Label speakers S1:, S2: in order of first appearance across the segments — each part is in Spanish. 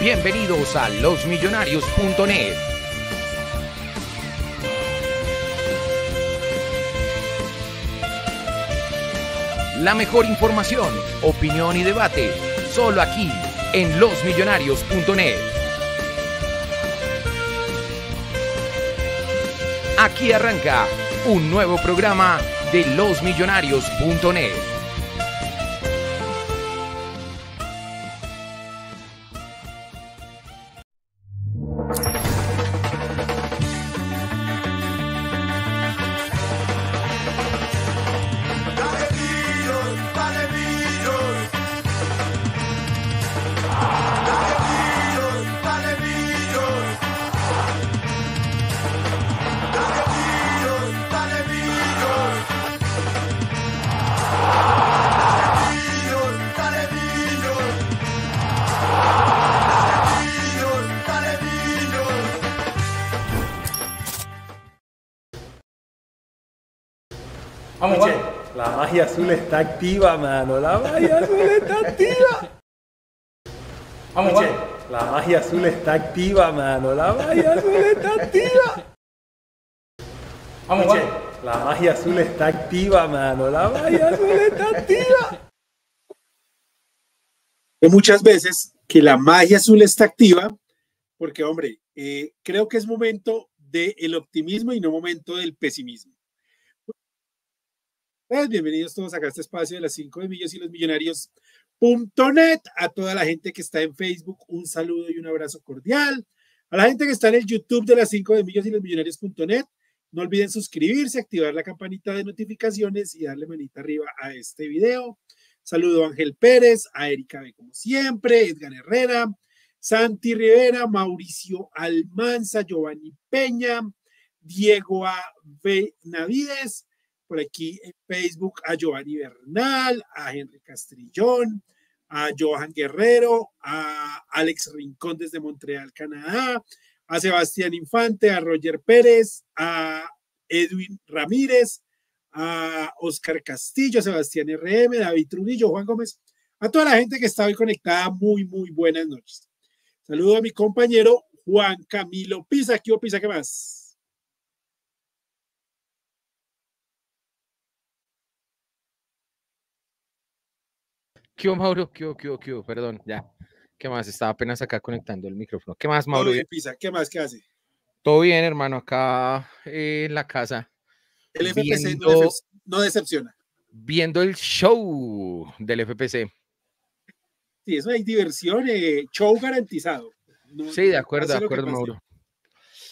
S1: Bienvenidos a losmillonarios.net. La mejor información, opinión y debate, solo aquí en losmillonarios.net. Aquí arranca un nuevo programa de losmillonarios.net.
S2: magia azul está activa, mano. La magia
S1: azul está activa.
S2: Vamos, La magia azul está activa, mano. La magia azul
S1: está activa.
S2: Vamos, La magia azul está activa, mano. La magia azul está activa. Muchas veces que la magia azul está activa, porque, hombre, eh, creo que es momento del optimismo y no momento del pesimismo. Pues, bienvenidos todos acá a este espacio de las cinco de millos y los millonarios.net. A toda la gente que está en Facebook, un saludo y un abrazo cordial. A la gente que está en el YouTube de las cinco de millos y los millonarios.net, no olviden suscribirse, activar la campanita de notificaciones y darle manita arriba a este video. Saludo a Ángel Pérez, a Erika B, como siempre, Edgar Herrera, Santi Rivera, Mauricio Almanza, Giovanni Peña, Diego A. Navides por aquí en Facebook a Giovanni Bernal, a Henry Castrillón, a Johan Guerrero, a Alex Rincón desde Montreal, Canadá, a Sebastián Infante, a Roger Pérez, a Edwin Ramírez, a Oscar Castillo, a Sebastián RM, David Trujillo, Juan Gómez, a toda la gente que está hoy conectada, muy, muy buenas noches. Saludo a mi compañero Juan Camilo Pisa. ¿Qué Pisa? ¿Qué más?
S1: ¿Qué Mauro? ¿Qué qué qué Perdón, ya. ¿Qué más? Estaba apenas acá conectando el micrófono. ¿Qué más, Mauro?
S2: ¿Qué, más? ¿Qué hace?
S1: Todo bien, hermano, acá eh, en la casa.
S2: El FPC no, decepciona.
S1: Viendo el show del FPC.
S2: Sí, eso hay diversión, eh, show garantizado. sí, de acuerdo, de acuerdo, Mauro.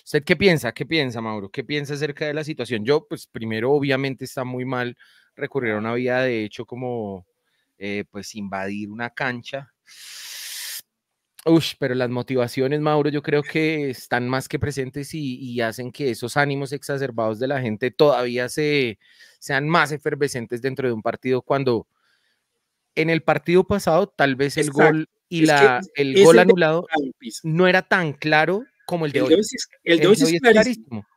S1: ¿Usted qué piensa? ¿Qué piensa, Mauro? ¿Qué piensa acerca de la situación? Yo, pues primero, obviamente está muy mal recurrir a una vía de hecho como eh, pues invadir una cancha. Uf, pero las motivaciones, Mauro, yo creo que están más que presentes y, hacen que esos ánimos exacerbados de la gente todavía se, sean más efervescentes dentro de un partido cuando en el partido pasado tal vez el gol y la, el gol anulado no era tan claro como el de hoy. el, de hoy, es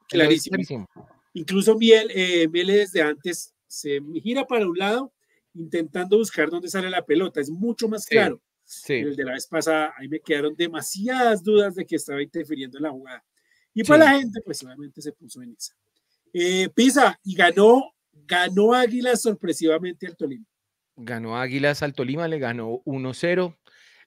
S2: clarísimo. Incluso Miel, eh, Miel desde antes se gira para un lado intentando buscar dónde sale la pelota, es mucho más claro. El de la vez pasada, ahí me quedaron demasiadas dudas de que estaba interfiriendo en la jugada. Y para pues la gente, pues obviamente se puso en esa. Eh, Pisa, y ganó, ganó Águilas sorpresivamente al Tolima.
S1: Ganó Águilas al Tolima, le ganó 1-0.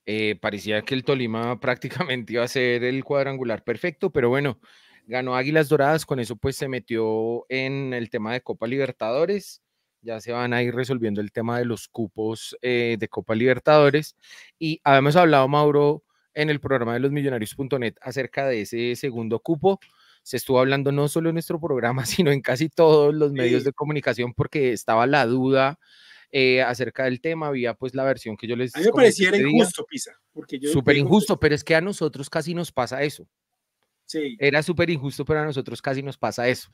S1: Eh, parecía que el Tolima prácticamente iba a ser el cuadrangular perfecto, pero bueno, ganó Águilas Doradas, con eso pues se metió en el tema de Copa Libertadores ya se van a ir resolviendo el tema de los cupos eh, de Copa Libertadores. Y habíamos hablado, Mauro, en el programa de los millonarios.net acerca de ese segundo cupo. Se estuvo hablando no solo en nuestro programa, sino en casi todos los medios de comunicación porque estaba la duda eh, acerca del tema, había pues la versión que yo les... A mí me parecía injusto,
S2: Pisa. Súper injusto,
S1: pero es que a nosotros casi nos pasa eso. Sí. Era súper injusto, pero a nosotros casi nos pasa eso.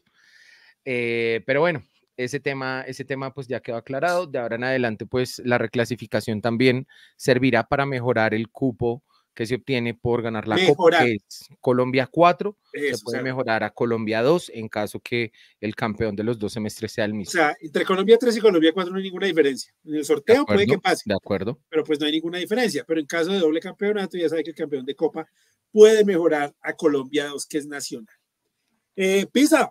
S1: Eh, pero bueno, ese tema, ese tema pues ya quedó aclarado. De ahora en adelante, pues la reclasificación también servirá para mejorar el cupo que se obtiene por ganar la Copa, que es Colombia 4, se puede mejorar a Colombia 2 en caso que el campeón de los dos semestres sea el mismo.
S2: O sea, entre Colombia 3 y Colombia 4 no hay ninguna diferencia. En el sorteo puede que pase. De acuerdo. Pero pues no hay ninguna diferencia. Pero en caso de doble campeonato, ya sabe que el campeón de Copa puede mejorar a Colombia 2, que es nacional. Eh, Pisa,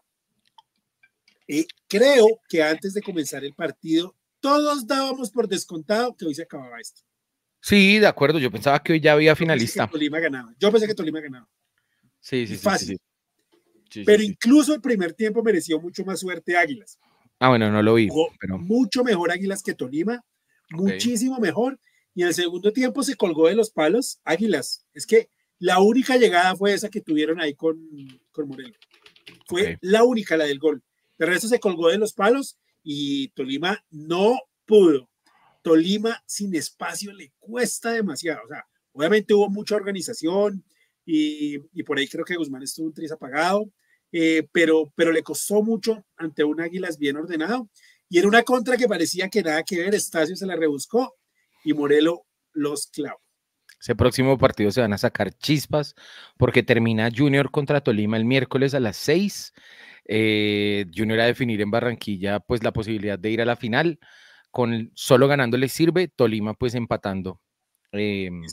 S2: Creo que antes de comenzar el partido, todos dábamos por descontado que hoy se acababa esto.
S1: Sí, de acuerdo. Yo pensaba que hoy ya había finalista. Yo
S2: Tolima ganaba. Yo pensé que Tolima ganaba. Sí,
S1: sí, sí, Fácil. Pero
S2: incluso el primer tiempo mereció mucho más suerte Águilas.
S1: Ah, bueno, no lo vi.
S2: Mucho mejor Águilas que Tolima. Muchísimo mejor. Y en el segundo tiempo se colgó de los palos Águilas. Es que la única llegada fue esa que tuvieron ahí con, con Morel. Fue la única, la del gol. Pero eso se colgó de los palos y Tolima no pudo. Tolima sin espacio le cuesta demasiado. O sea, obviamente hubo mucha organización y, y por ahí creo que Guzmán estuvo un tris apagado, eh, pero, pero le costó mucho ante un Águilas bien ordenado. Y en una contra que parecía que nada que ver, Estacio se la rebuscó y Morelo los clavó.
S1: Ese próximo partido se van a sacar chispas porque termina Junior contra Tolima el miércoles a las 6 Junior eh, a definir en Barranquilla pues la posibilidad de ir a la final, con solo ganando le sirve, Tolima pues empatando em,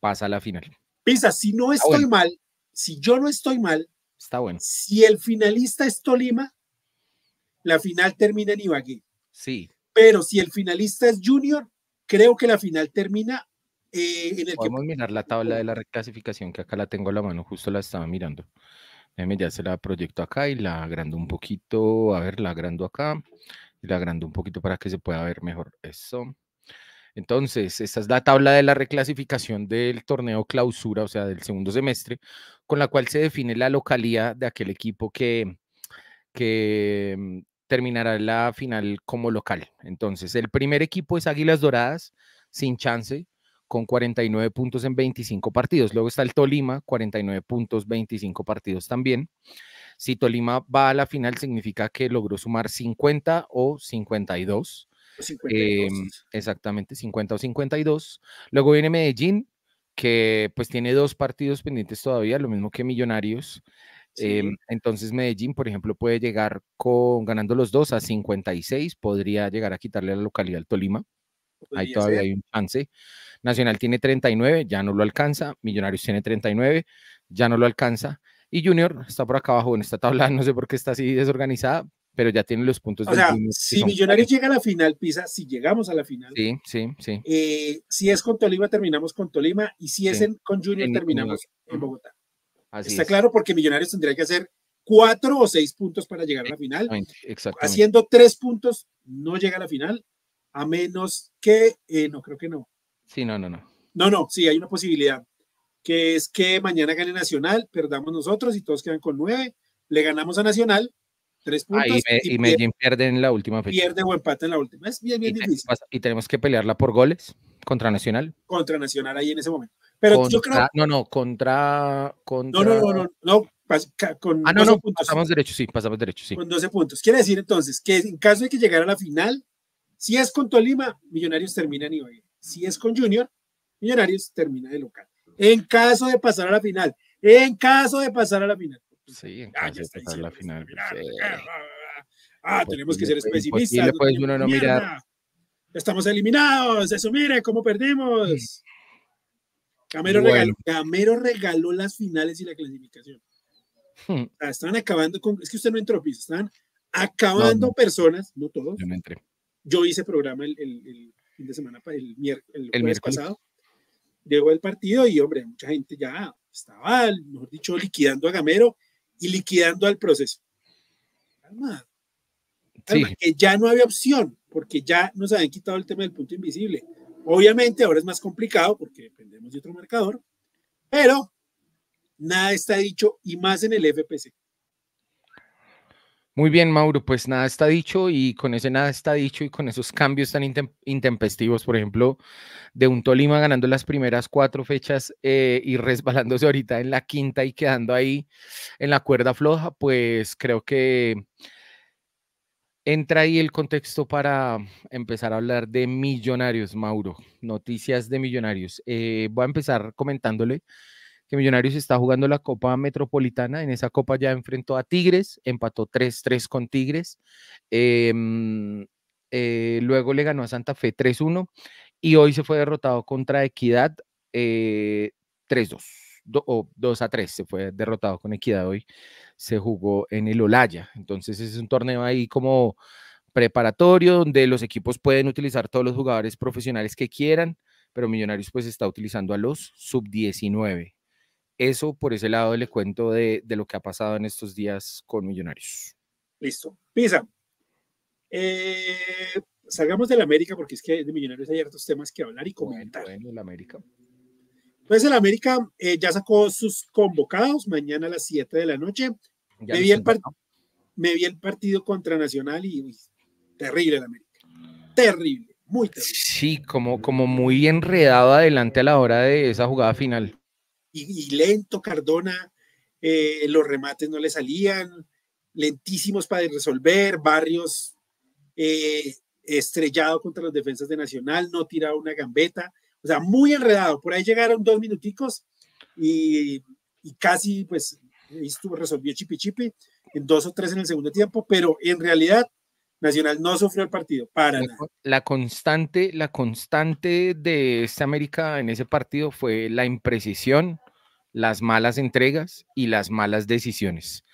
S1: pasa a la final.
S2: Pisa, si no estoy mal, si yo no estoy mal, está bueno. Si el finalista es Tolima, la final termina en Ibagué. Sí. Pero si el finalista es Junior, creo que la final termina eh, en el Podemos
S1: mirar la tabla de la reclasificación, que acá la tengo a la mano, justo la estaba mirando. Déjeme, ya se la proyecto acá y la agrando un poquito. A ver, la agrando acá y la agrando un poquito para que se pueda ver mejor eso. Entonces, esta es la tabla de la reclasificación del torneo clausura, o sea, del segundo semestre, con la cual se define la localidad de aquel equipo que, que mm, terminará la final como local. Entonces, el primer equipo es Águilas Doradas, sin chance, con 49 puntos en 25 partidos. Luego está el Tolima, 49 puntos, 25 partidos también. Si Tolima va a la final, significa que logró sumar 50 o 52. Em, exactamente, 50 o 52. Luego viene Medellín, que pues tiene dos partidos pendientes todavía, lo mismo que Millonarios. Em, entonces Medellín, por ejemplo, puede llegar con ganando los dos a 56, podría llegar a quitarle la localidad al Tolima. Ahí todavía hay un chance. Nacional tiene 39, ya no lo alcanza. Millonarios tiene 39, ya no lo alcanza. Y Junior está por acá abajo en esta tabla, no sé por qué está así desorganizada, pero ya tiene los puntos. O sea, si Millonarios
S2: llega a la final, Pisa, si llegamos a la final. Sí, sí, sí. Eh, si es con Tolima, terminamos con Tolima. Y si es con Junior, terminamos en, Bogotá. está claro porque Millonarios tendría que hacer cuatro o seis puntos para llegar a la final. Haciendo tres puntos, no llega a la final, a menos que, eh, no creo que no, Sí, no, no, no. No, no, sí, hay una posibilidad, que es que mañana gane Nacional, perdamos nosotros y todos quedan con nueve, le ganamos a Nacional, tres puntos. y, Medellín
S1: pierde, en la última fecha. Pierde
S2: o empata en la última, es bien, bien difícil.
S1: y tenemos que pelearla por goles contra Nacional.
S2: Contra Nacional ahí en ese momento. Pero yo creo...
S1: No, no, contra... contra... No, no, no,
S2: no, con ah, pasamos
S1: derecho, sí, pasamos derecho, sí. Con 12
S2: puntos. Quiere decir entonces que en caso de que llegara a la final, si es con Tolima, Millonarios termina en Ibagué si es con Junior, Millonarios termina de local. En caso de pasar a la final, en caso de pasar a la final.
S1: Sí, en caso de pasar a la final. Ah, ah, ah,
S2: ah, tenemos que ser pesimistas. Estamos eliminados, eso mire cómo perdimos. Camero regaló, las finales y la clasificación. Hmm. están acabando con, es que usted no entró, piso, están acabando personas, no todos. Yo no entré. Yo hice programa el, el fin de semana, el, miércoles, el pasado. Llegó el partido y, hombre, mucha gente ya estaba, mejor dicho, liquidando a Gamero y liquidando al proceso. Calma, calma que ya no había opción, porque ya nos habían quitado el tema del punto invisible. Obviamente ahora es más complicado porque dependemos de otro marcador, pero nada está dicho y más en el FPC.
S1: Muy bien, Mauro, pues nada está dicho y con ese nada está dicho y con esos cambios tan intempestivos, por ejemplo, de un Tolima ganando las primeras cuatro fechas eh, y resbalándose ahorita en la quinta y quedando ahí en la cuerda floja, pues creo que entra ahí el contexto para empezar a hablar de millonarios, Mauro. Noticias de millonarios. Eh, voy a empezar comentándole Millonarios está jugando la Copa Metropolitana. En esa Copa ya enfrentó a Tigres, empató 3-3 con Tigres. Em, eh, luego le ganó a Santa Fe 3-1 y hoy se fue derrotado contra Equidad 3-2. Eh, o 2 a 3 se fue derrotado con Equidad hoy, se jugó en el Olaya. Entonces es un torneo ahí como preparatorio donde los equipos pueden utilizar todos los jugadores profesionales que quieran, pero Millonarios pues está utilizando a los sub 19. Eso por ese lado le cuento de, de lo que ha pasado en estos días con Millonarios.
S2: Listo. Pisa. Eh, salgamos de la América porque es que de Millonarios hay hartos temas que hablar y comentar. Bueno, la América. Pues el América eh, ya sacó sus convocados mañana a las 7 de la noche. Me vi, el me vi, el partido contra Nacional y terrible el América. Terrible, muy terrible.
S1: Sí, como, como muy enredado adelante a la hora de esa jugada final
S2: y, lento Cardona, eh, los remates no le salían, lentísimos para resolver, Barrios eh, estrellado contra los defensas de Nacional, no tiraba una gambeta, o sea, muy enredado, por ahí llegaron dos minuticos y, casi pues estuvo, resolvió Chipi Chipi en dos o tres en el segundo tiempo, pero en realidad Nacional no sufrió el partido, para
S1: la, constante, la constante de esta América en ese partido fue la imprecisión, las malas entregas y las malas decisiones.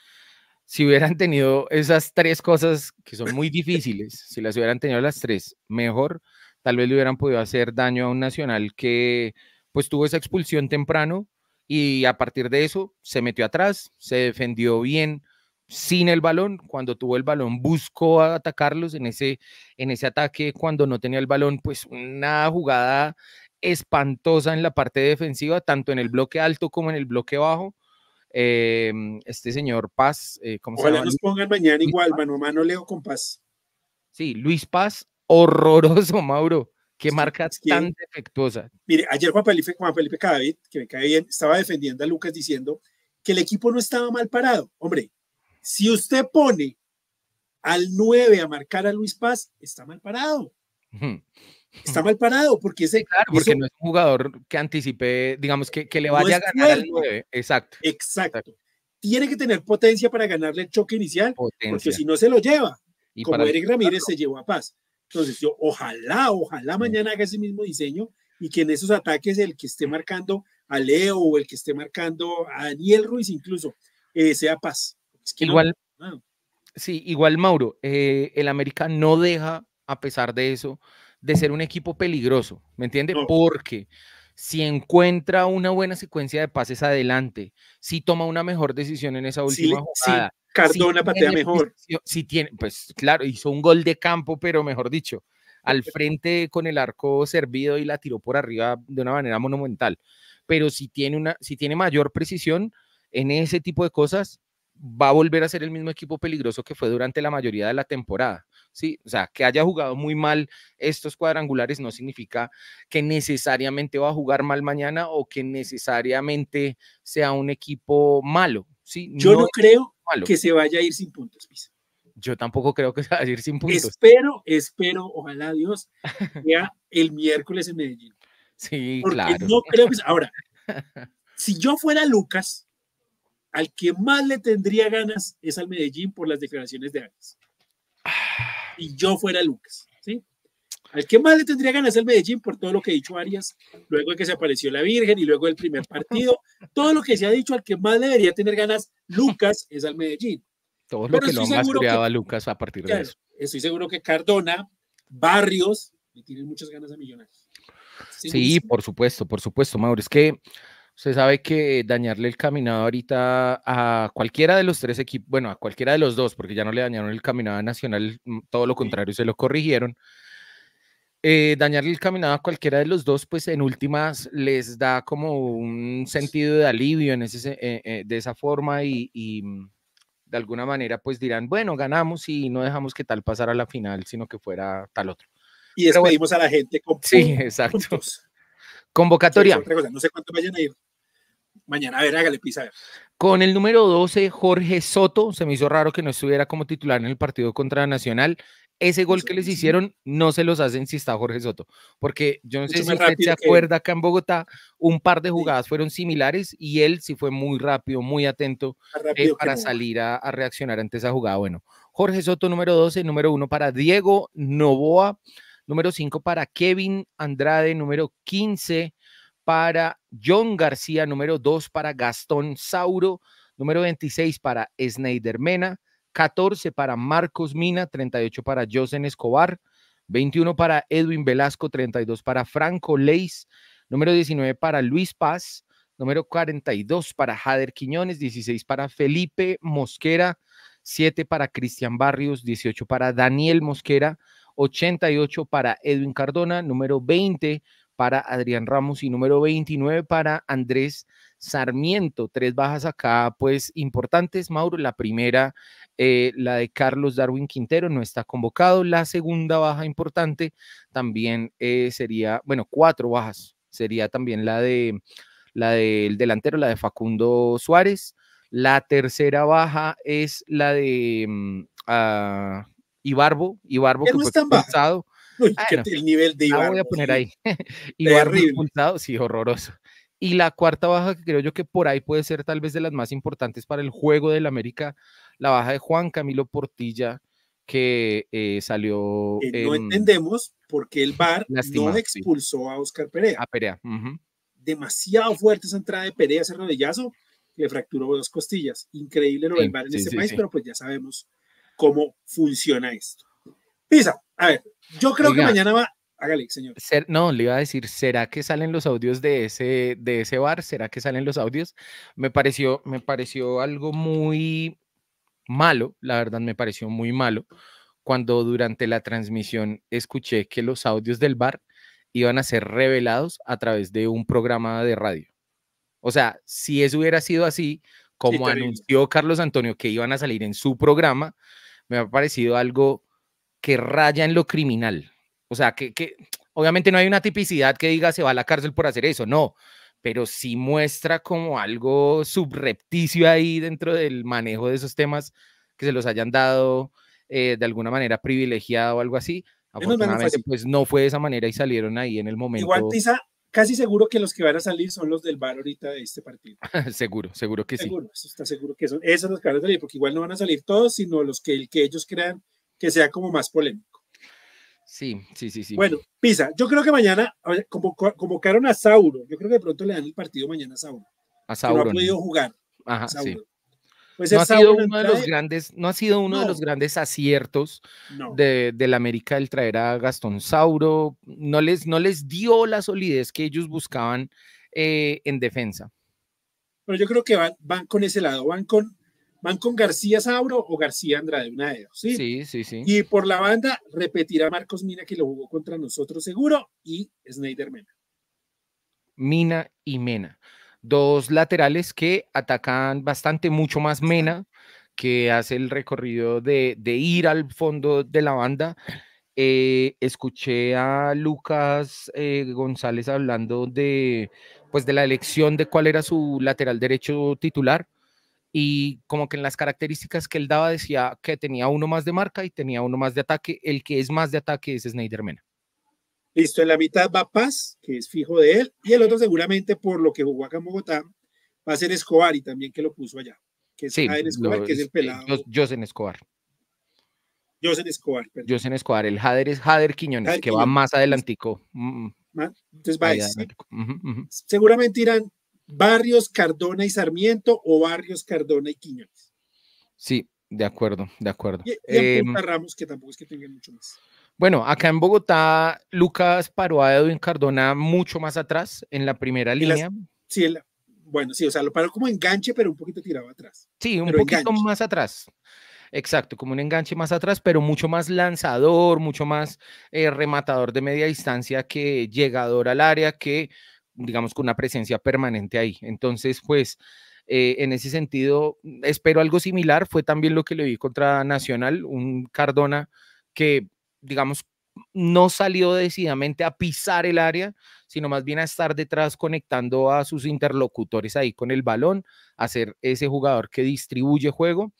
S1: Si hubieran tenido esas tres cosas que son muy difíciles, si las hubieran tenido las tres, mejor, tal vez le hubieran podido hacer daño a un nacional que pues tuvo esa expulsión temprano y a partir de eso se metió atrás, se defendió bien sin el balón, cuando tuvo el balón buscó atacarlos en ese, en ese ataque, cuando no tenía el balón, pues una jugada espantosa en la parte defensiva, tanto en el bloque alto como en el bloque bajo. Em, este señor Paz, eh, ¿cómo Ojalá se llama? nos
S2: pongan mañana igual, mano a mano Leo con Paz. Sí, Luis Paz,
S1: horroroso, Mauro. Qué marca tan defectuosa.
S2: Mire, ayer Juan Felipe, Juan Felipe Cadavid, que me cae bien, estaba defendiendo a Lucas diciendo que el equipo no estaba mal parado. Hombre, si usted pone al 9 a marcar a Luis Paz, está mal parado está mal parado porque
S1: ese. Claro, porque no es un jugador que anticipe, digamos, que, le vaya a ganar al 9. Exacto.
S2: Exacto. Tiene que tener potencia para ganarle el choque inicial, porque si no se lo lleva. como Eric Ramírez se llevó a paz. Entonces, yo ojalá, ojalá mañana haga ese mismo diseño y que en esos ataques el que esté marcando a Leo o el que esté marcando a Daniel Ruiz incluso eh, sea paz. Es que igual,
S1: sí, igual Mauro, eh, el América no deja, a pesar de eso, de ser un equipo peligroso, ¿me entiende? Porque si encuentra una buena secuencia de pases adelante, si toma una mejor decisión en esa última jugada. Cardona si patea mejor. Si tiene, pues claro, hizo un gol de campo, pero mejor dicho, al frente con el arco servido y la tiró por arriba de una manera monumental. Pero si tiene, una, si tiene mayor precisión en ese tipo de cosas, va a volver a ser el mismo equipo peligroso que fue durante la mayoría de la temporada. ¿sí? O sea, que haya jugado muy mal estos cuadrangulares no significa que necesariamente va a jugar mal mañana o que necesariamente sea un equipo malo. ¿sí? Yo no, creo que se
S2: vaya a ir sin puntos, Yo tampoco creo que se vaya a ir sin puntos. Espero, espero, ojalá Dios, sea el miércoles en Medellín. Sí, claro. creo Ahora, si yo fuera Lucas, al que más le tendría ganas es al Medellín por las declaraciones de Arias. Ah. Y yo fuera Lucas, ¿sí? Al que más le tendría ganas es al Medellín por todo lo que ha dicho Arias, luego de que se apareció la Virgen y luego el primer partido, todo lo que se ha dicho, al que más debería tener ganas Lucas es al Medellín.
S1: Todo lo que lo ha creado a Lucas a partir de eso.
S2: Estoy seguro que Cardona, Barrios, le tienen muchas ganas a Millonarios. sí, por
S1: supuesto, por supuesto, Mauro. Es que se sabe que dañarle el caminado ahorita a cualquiera de los tres equipos, bueno, a cualquiera de los dos, porque ya no le dañaron el caminado Nacional, mm, todo lo contrario, se lo corrigieron. Eh, dañarle el caminado a cualquiera de los dos, pues en últimas les da como un sentido de alivio en ese, eh, eh, de esa forma y, mm, de alguna manera pues dirán, bueno, ganamos y no dejamos que tal pasara a la final, sino que fuera tal otro.
S2: Y despedimos a la gente con Sí,
S1: exacto. Convocatoria.
S2: No sé cuánto vayan a ir mañana. A ver, hágale pisa.
S1: Con el número 12, Jorge Soto. Se me hizo raro que no estuviera como titular en el partido contra Nacional. Ese gol que les hicieron no se los hacen si está Jorge Soto, porque yo no sé si usted se acuerda que... acá en Bogotá un par de jugadas fueron similares y él sí fue muy rápido, muy atento eh, para salir a, reaccionar ante esa jugada. Bueno, Jorge Soto número 12, número 1 para Diego Novoa, número 5 para Kevin Andrade, número 15 para John García, número 2 para Gastón Sauro, número 26 para Snyder Mena, 14 para Marcos Mina, 38 para Josen Escobar, 21 para Edwin Velasco, 32 para Franco Leis, número 19 para Luis Paz, número 42 para Jader Quiñones, 16 para Felipe Mosquera, 7 para Cristian Barrios, 18 para Daniel Mosquera, 88 para Edwin Cardona, número 20 para para Adrián Ramos y número 29 para Andrés Sarmiento. Tres bajas acá, pues importantes, Mauro. La primera, eh, la de Carlos Darwin Quintero, no está convocado. La segunda baja importante también eh, sería, bueno, cuatro bajas. Sería también la de la del delantero, la de Facundo Suárez. La tercera baja es la de mm, ah, Ibarbo, Ibarbo que no
S2: el
S1: nivel de Ibarra voy a poner ahí. sí, horroroso. Y la cuarta baja, que creo yo que por ahí puede ser tal vez de las más importantes para el juego del América, la baja de Juan Camilo Portilla, que eh, salió. no
S2: entendemos por qué el VAR no expulsó a Oscar Perea. A Perea. Demasiado fuerte esa entrada de Perea, ese rodillazo, le fracturó dos costillas. Increíble lo del VAR en este país, pero pues ya sabemos cómo funciona esto. Pisa, a ver, yo creo que mañana va. Hágale, señor.
S1: no, le iba a decir, ¿será que salen los audios de ese, de ese bar? ¿Será que salen los audios? Me pareció, me pareció algo muy malo, la verdad me pareció muy malo, cuando durante la transmisión escuché que los audios del bar iban a ser revelados a través de un programa de radio. O sea, si eso hubiera sido así, como anunció Carlos Antonio que iban a salir en su programa, me ha parecido algo que raya en lo criminal. O sea, que, que obviamente no hay una tipicidad que diga se va a la cárcel por hacer eso, no, pero sí muestra como algo subrepticio ahí dentro del manejo de esos temas que se los hayan dado eh, de alguna manera privilegiado o algo así. pues no fue de esa manera y salieron ahí en el momento. Igual, Tiza,
S2: casi seguro que los que van a salir son los del bar ahorita de este partido.
S1: seguro, seguro que sí. Seguro,
S2: está seguro que son esos los que van a salir, porque igual no van a salir todos, sino los que, el que ellos crean que sea como más polémico. Sí, sí, sí, sí. Bueno, Pisa, yo creo que mañana, como convocaron a Sauro, yo creo que de pronto le dan el partido mañana a Sauro.
S1: A Sauro. No ha podido
S2: jugar. Ajá, sí. Pues no ha sido uno de los grandes,
S1: no ha sido uno de los grandes aciertos de, la América el traer a Gastón Sauro. No les, no les dio la solidez que ellos buscaban eh,
S2: en defensa. Pero yo creo que van, van con ese lado, van con van con García Sauro o García Andrade, una de dos. ¿sí? sí, sí, sí. Y por la banda repetirá Marcos Mina, que lo jugó contra nosotros seguro, y Snyder Mena.
S1: Mina y Mena. Dos laterales que atacan bastante, mucho más Mena, que hace el recorrido de, ir al fondo de la banda. Eh, escuché a Lucas eh, González hablando de, pues, de la elección de cuál era su lateral derecho titular y como que en las características que él daba decía que tenía uno más de marca y tenía uno más de ataque. El que es más de ataque es Snyder Mena.
S2: Listo, en la mitad va Paz, que es fijo de él, y el otro seguramente por lo que jugó acá en Bogotá va a ser Escobar y también que lo puso allá, que es Escobar, lo, que el eh, pelado.
S1: Escobar.
S2: Josen Escobar,
S1: Escobar, el Jader es Jader Quiñones, que va más adelantico.
S2: Mm, mm, entonces va a ser Seguramente irán Barrios, Cardona y Sarmiento o Barrios, Cardona y Quiñones.
S1: Sí, de acuerdo, de acuerdo. Eh,
S2: Ramos, que tampoco es que tenga mucho más.
S1: Bueno, acá en Bogotá, Lucas paró a Edwin Cardona mucho más atrás, en la primera línea.
S2: sí, bueno, sí, o sea, lo paró como enganche, pero un poquito tirado atrás.
S1: Sí, un poquito más atrás. Exacto, como un enganche más atrás, pero mucho más lanzador, mucho más eh, rematador de media distancia que llegador al área, que digamos, con una presencia permanente ahí. Entonces, pues, eh, en ese sentido, mm, espero algo similar. Fue también lo que le vi contra Nacional, un Cardona que, digamos, no salió decididamente a pisar el área, sino más bien a estar detrás conectando a sus interlocutores ahí con el balón, a ser ese jugador que distribuye juego.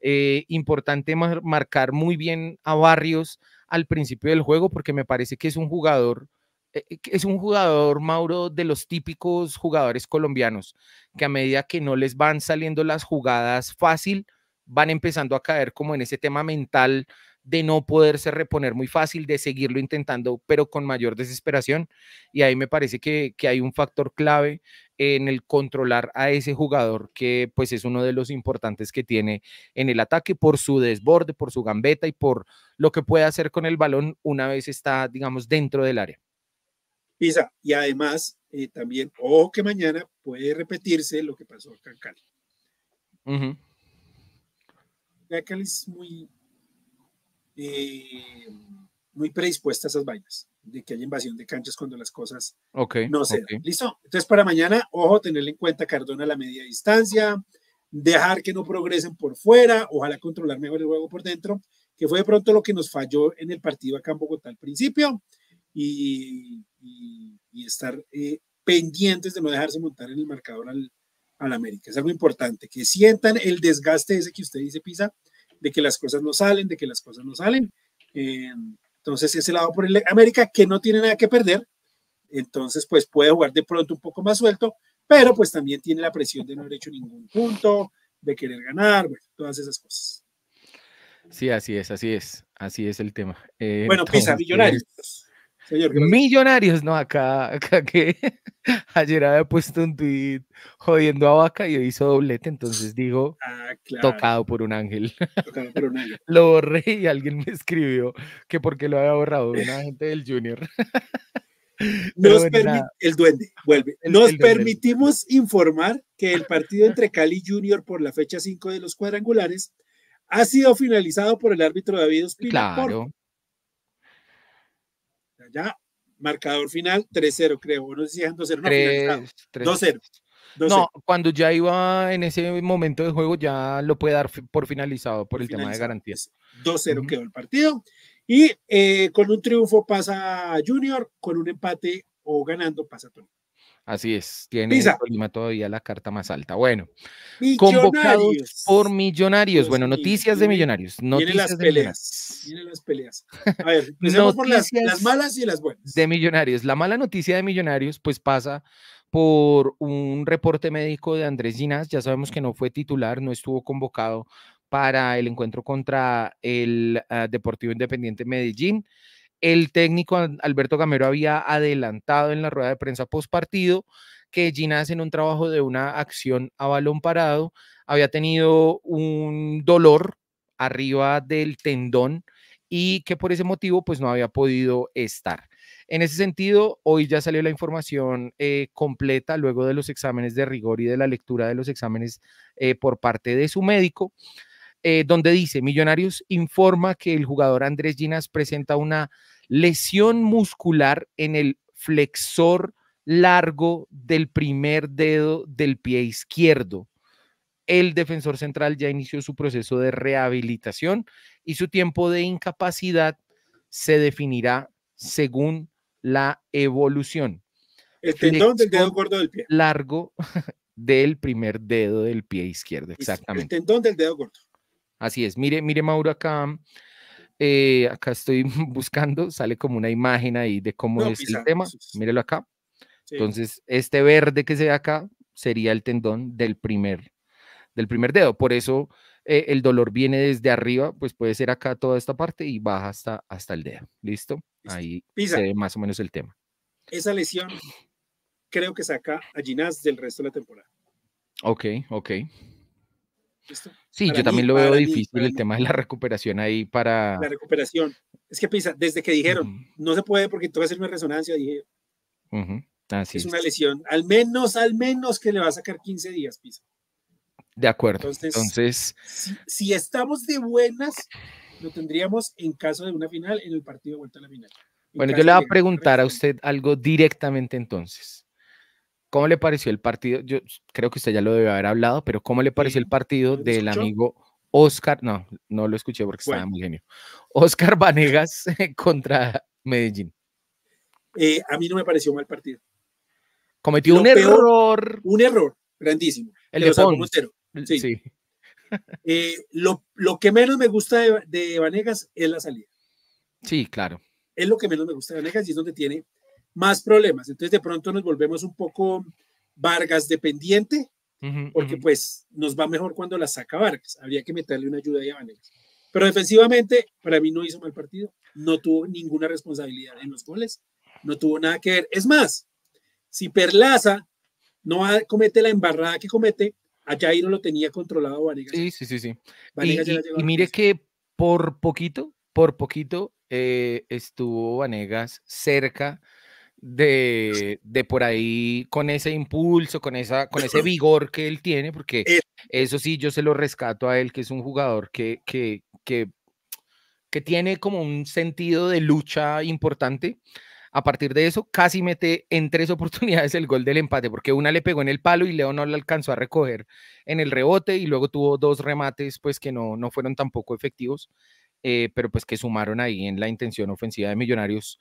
S1: Eh, importante marcar muy bien a Barrios al principio del juego porque me parece que es un jugador eh, eh, es un jugador, Mauro, de los típicos jugadores colombianos, que a medida que no les van saliendo las jugadas fácil, van empezando a caer como en ese tema mental de no poderse reponer muy fácil, de seguirlo intentando, pero con mayor desesperación. Y ahí me parece que, hay un factor clave en el controlar a ese jugador, que pues es uno de los importantes que tiene en el ataque por su desborde, por su gambeta y por lo que puede hacer con el balón una vez está, digamos, dentro del área.
S2: Pisa. Y además, eh, también, ojo que mañana puede repetirse lo que pasó acá en
S1: Cali.
S2: Cali es muy, eh, muy predispuesta a esas vainas, de que haya invasión de canchas cuando las cosas no se Listo. Entonces, para mañana, ojo, tener en cuenta Cardona a la media distancia, dejar que no progresen por fuera, ojalá controlar mejor el juego por dentro, que fue de pronto lo que nos falló en el partido acá en Bogotá al principio. Y y, estar eh, pendientes de no dejarse montar en el marcador al, al, América. Es algo importante, que sientan el desgaste ese que usted dice, Pisa, de que las cosas no salen, de que las cosas no salen. Eh, entonces, ese lado por el América que no tiene nada que perder, entonces pues puede jugar de pronto un poco más suelto, pero pues también tiene la presión de no haber hecho ningún punto, de querer ganar, todas esas cosas.
S1: Sí, así es, así es, así es el tema. bueno, Pisa, millonarios. Millonarios, no, acá, que ayer había puesto un tweet jodiendo a Vaca y hizo doblete, entonces digo, ah, tocado por un ángel. lo borré y alguien me escribió que porque lo había borrado una
S2: gente del Junior.
S1: Nos el
S2: duende, vuelve. Nos permitimos informar que el partido entre Cali Junior por la fecha 5 de los cuadrangulares ha sido finalizado por el árbitro David Ospina. Claro ya, marcador final 3-0, creo. No sé si 2-0, no, 2-0. No,
S1: cuando ya iba en ese momento de juego, ya lo puede dar por finalizado por el tema de garantías.
S2: Pues, 2-0 quedó el partido. Y eh, con un triunfo pasa Junior, con un empate o ganando pasa Tony.
S1: Así es, tiene todavía la carta más alta. Bueno,
S2: convocados
S1: por millonarios. bueno, noticias de millonarios. Noticias las de
S2: peleas. las peleas. A ver, por las, malas y las buenas.
S1: De millonarios. La mala noticia de millonarios, pues pasa por un reporte médico de Andrés Ginas. Ya sabemos que no fue titular, no estuvo convocado para el encuentro contra el ah, Deportivo Independiente Medellín. El técnico Alberto Gamero había adelantado en la rueda de prensa post partido que Ginás en un trabajo de una acción a balón parado había tenido un dolor arriba del tendón y que por ese motivo pues no había podido estar. En ese sentido, hoy ya salió la información eh, completa luego de los exámenes de rigor y de la lectura de los exámenes eh, por parte de su médico. Eh, donde dice, Millonarios informa que el jugador Andrés Ginas presenta una lesión muscular en el flexor largo del primer dedo del pie izquierdo. El defensor central ya inició su proceso de rehabilitación y su tiempo de incapacidad se definirá según la evolución.
S2: El tendón del dedo corto del pie. Largo
S1: del primer dedo del pie izquierdo, exactamente.
S2: El tendón del dedo corto.
S1: Así es. Mire, mire, Mauro, acá, eh, acá estoy buscando, sale como una imagen ahí de cómo es el tema. Mírelo acá. Entonces, este verde que se ve acá sería el tendón del primer, del primer dedo. Por eso eh, el dolor viene desde arriba, pues puede ser acá toda esta parte y baja hasta, hasta el dedo. ¿Listo? Ahí Pisa. se ve más o menos el tema.
S2: Esa lesión creo que saca a Ginás del resto de la temporada.
S1: Ok, ok.
S2: Sí, yo también lo veo difícil
S1: el tema de la recuperación ahí para... La
S2: recuperación. Es que pisa, desde que dijeron, no se puede porque a hacer una resonancia, dije... es, una lesión, al menos, al menos que le va a sacar 15 días, pisa.
S1: De acuerdo. Entonces,
S2: Si, estamos de buenas, lo tendríamos en caso de una final, en el partido de vuelta a la final. bueno, yo le voy a
S1: preguntar a usted algo directamente entonces. ¿Cómo le pareció el partido? Yo creo que usted ya lo debe haber hablado, pero ¿cómo le pareció el partido del amigo Oscar? No, no lo escuché porque estaba muy genio. Oscar Vanegas contra Medellín.
S2: Eh, a mí no me pareció mal partido. Cometió un error. Un error grandísimo. El de Sí. Eh, lo, que menos me gusta de, de Vanegas es la salida. Sí, claro. Es lo que menos me gusta de Vanegas y es donde tiene más problemas. Entonces de pronto nos volvemos un poco Vargas dependiente, porque pues nos va mejor cuando la saca Vargas. Habría que meterle una ayuda ahí a Vanegas. Pero defensivamente, para mí no hizo mal partido, no tuvo ninguna responsabilidad en los goles, no tuvo nada que ver. Es más, si Perlaza no comete la embarrada que comete, allá ahí no lo tenía controlado Vanegas. Sí, sí, sí. sí. y, mire que por poquito, por
S1: poquito eh, estuvo Vanegas cerca de, por ahí con ese impulso, con, esa, con ese vigor que él tiene, porque eso sí, yo se lo rescato a él, que es un jugador que, que, que, que tiene como un sentido de lucha importante. A partir de eso, casi mete en tres oportunidades el gol del empate, porque una le pegó en el palo y Leo no la alcanzó a recoger en el rebote y luego tuvo dos remates pues que no, no fueron tampoco efectivos, eh, pero pues que sumaron ahí en la intención ofensiva de Millonarios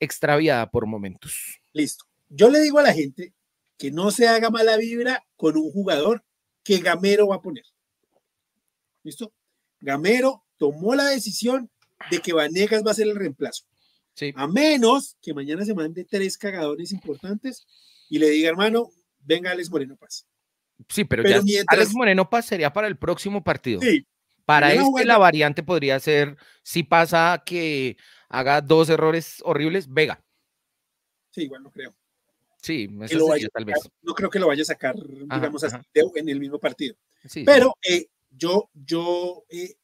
S1: extraviada por momentos. Listo.
S2: Yo le digo a la gente que no se haga mala vibra con un jugador que Gamero va a poner. ¿Listo? Gamero tomó la decisión de que Vanegas va a ser el reemplazo. A menos que mañana se mande tres cagadores importantes y le diga, hermano, venga Alex Moreno Paz.
S1: Sí, pero, ya Alex Moreno Paz sería para el próximo partido. Para este, la variante podría ser si pasa que haga dos errores horribles, Vega.
S2: Sí, igual no creo.
S1: Sí, tal vez.
S2: No creo que lo vaya a sacar, digamos, en el mismo partido. Pero eh, yo, yo eh,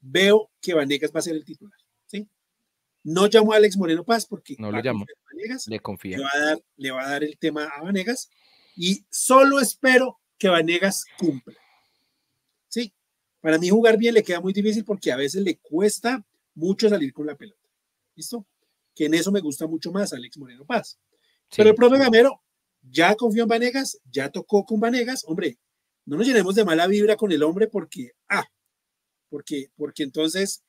S2: veo que Vanegas va a ser el titular. ¿sí? No llamo a Alex Moreno Paz porque le confía. Le va, a dar, le va a dar el tema a Vanegas y solo espero que Vanegas cumpla. Sí, para mí jugar bien le queda muy difícil porque a veces le cuesta mucho salir con la pelota. ¿Listo? Que en eso me gusta mucho más Alex Moreno Paz. Pero el propio Gamero ya confió en Vanegas, ya tocó con Vanegas. Hombre, no nos llenemos de mala vibra con el hombre porque, ah, porque, porque entonces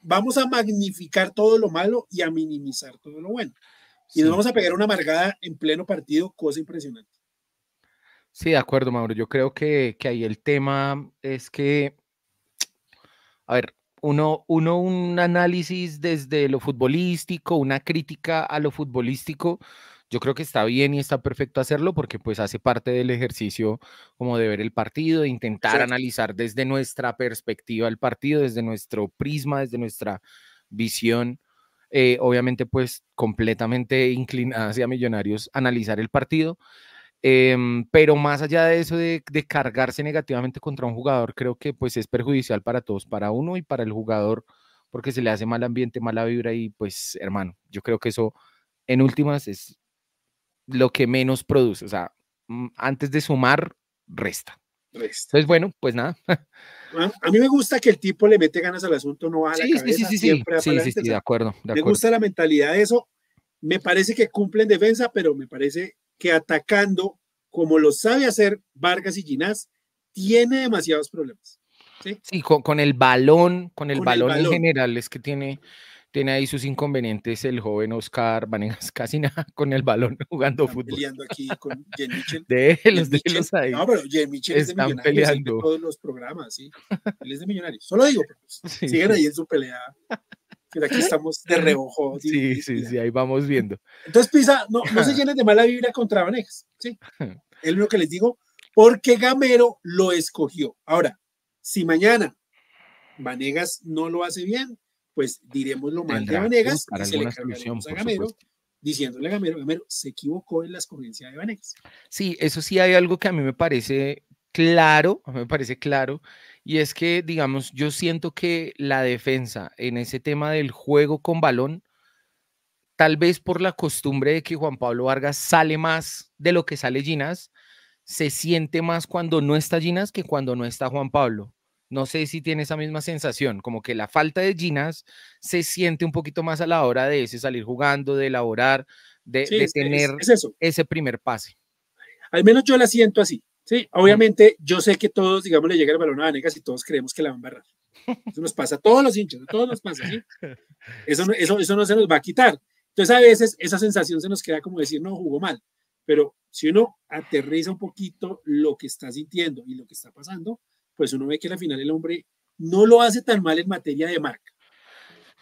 S2: vamos a magnificar todo lo malo y a minimizar todo lo bueno.
S1: Y nos vamos a pegar una amargada
S2: en pleno partido, cosa impresionante.
S1: Sí, de acuerdo, Mauro. Yo creo que ahí el tema es que, a ver, uno, un análisis desde lo futbolístico, una crítica a lo futbolístico, yo creo que está bien y está perfecto hacerlo porque pues hace parte del ejercicio como de ver el partido, de intentar analizar desde nuestra perspectiva el partido, desde nuestro prisma, desde nuestra visión, eh, obviamente pues completamente inclinada hacia Millonarios, analizar el partido. Em, pero más allá de eso de, cargarse negativamente contra un jugador, creo que pues es perjudicial para todos, para uno y para el jugador, porque se le hace mal ambiente, mala vibra y pues hermano, yo creo que eso en últimas es lo que menos produce, o sea, mm, antes de sumar, resta. Entonces, bueno, pues nada.
S2: Ah, a mí me gusta que el tipo le mete ganas al asunto, no baja la cabeza, sí, sí, siempre de acuerdo. me gusta la mentalidad de eso, me parece que cumple en defensa, pero me parece que atacando, como lo sabe hacer Vargas y Ginás, tiene demasiados problemas.
S1: Sí, sí con, con, el balón, con el, balón, en general, es que tiene tiene ahí sus inconvenientes el joven Oscar Vanegas, casi nada con el balón jugando están fútbol. Peleando
S2: aquí con Jen De los,
S1: de los ahí. No, pero Jen Mitchell es de peleando. en todos
S2: los programas, sí. Él es de Millonarios. Solo digo, pues, sí, siguen ahí en su pelea pero aquí estamos de reojo. Sí, sí, sí, ahí vamos viendo. Entonces, Pisa, no, se llenes de mala vibra contra Vanegas, ¿sí? Es lo que les digo, porque Gamero lo escogió. Ahora, si mañana Vanegas no lo hace bien, pues diremos lo mal de Vanegas y se le solución, a Gamero diciéndole a Gamero, Gamero se equivocó en la escogencia de Vanegas.
S1: Sí, eso sí hay algo que a mí me parece claro, me parece claro, y es que, digamos, yo siento que la defensa en ese tema del juego con balón, tal vez por la costumbre de que Juan Pablo Vargas sale más de lo que sale Ginas se siente más cuando no está Ginas que cuando no está Juan Pablo. No sé si tiene esa misma sensación, como que la falta de Ginas se siente un poquito más a la hora de ese salir jugando, de elaborar, de, tener
S2: ese primer pase. Al menos yo la siento así. Sí, obviamente yo sé que todos, digamos, le llega el balón a Vanegas y todos creemos que la van a barrar. Eso nos pasa a todos los hinchas, a todos nos pasa, Eso, no, eso, eso no se nos va a quitar. Entonces a veces esa sensación se nos queda como decir, no, jugó mal. Pero si uno aterriza un poquito lo que está sintiendo y lo que está pasando, pues uno ve que al final el hombre no lo hace tan mal en materia de marca.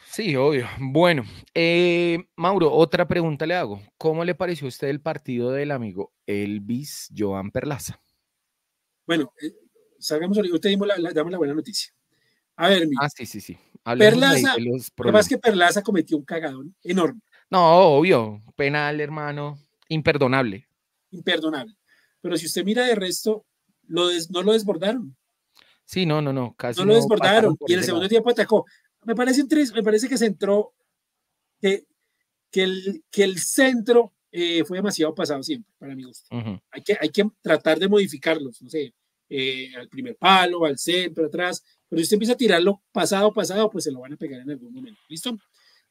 S1: Sí, obvio. Bueno, eh, Mauro, otra pregunta le hago. ¿Cómo le pareció a usted el partido del amigo Elvis Joan Perlaza?
S2: Bueno, eh, salgamos ahorita, te la, damos la buena noticia. A ver, mira. Ah, sí, sí, sí. Perlaza, además que Perlaza cometió un cagadón enorme.
S1: No, obvio, penal, hermano, imperdonable.
S2: Imperdonable. Pero si usted mira de resto, no lo desbordaron.
S1: Sí, no, no, no, casi. No, lo desbordaron y en el segundo tiempo
S2: atacó. Me parece, un me parece que se entró, que, el, que el centro eh, fue demasiado pasado siempre, para mi gusto. hay, que, hay que tratar de modificarlos, no sé, eh, al primer palo, al centro, atrás. Pero si usted empieza a tirarlo pasado, pasado, pues se lo van a pegar en algún momento, ¿listo?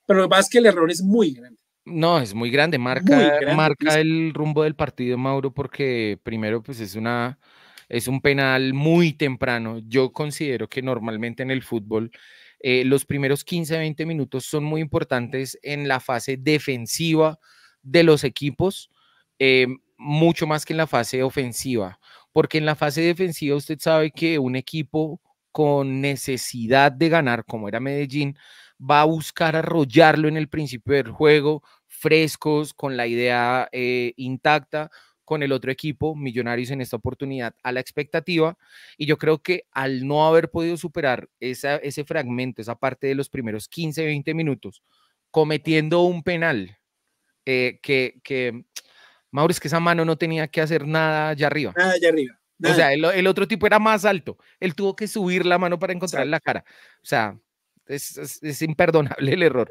S2: Pero además que el error es muy grande.
S1: No, es muy grande, marca, marca el rumbo del partido, Mauro, porque primero, pues es una, es un penal muy temprano. Yo considero que normalmente en el fútbol eh, los primeros 15, 20 minutos son muy importantes en la fase defensiva de los equipos, eh, mucho más que en la fase ofensiva, porque en la fase defensiva usted sabe que un equipo con necesidad de ganar, como era Medellín, va a buscar arrollarlo en el principio del juego, frescos, con la idea eh, intacta, con el otro equipo, Millonarios en esta oportunidad, a la expectativa. Y yo creo que al no haber podido superar ese fragmento, esa parte de los primeros 15, 20 minutos, cometiendo un penal eh, que, que es que esa mano no tenía que hacer nada allá arriba.
S2: Nada allá arriba.
S1: O sea, el, otro tipo era más alto. Él tuvo que subir la mano para encontrar la cara. O sea, es, imperdonable el error.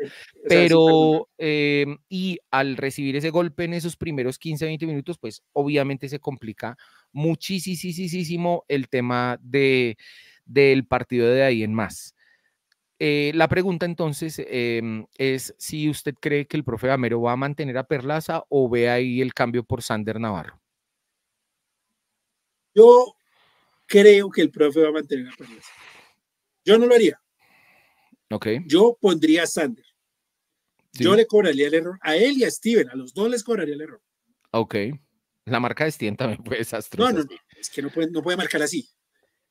S1: Pero, em, y al recibir ese golpe en esos primeros 15, 20 minutos, pues obviamente se complica muchísimo el tema de, del partido de ahí en más. Eh, la pregunta entonces em, es si usted cree que el profe Gamero va a mantener a Perlaza o ve ahí el cambio por Sander Navarro.
S2: Yo creo que el profe va a mantener a Perlaza. Yo no lo haría. Okay. Yo pondría a Sander. Yo le cobraría el error. A él y a Steven, a los dos les cobraría el error.
S1: Ok. La marca de Steven también fue desastrosa. No, no,
S2: no. Es que no no puede marcar así.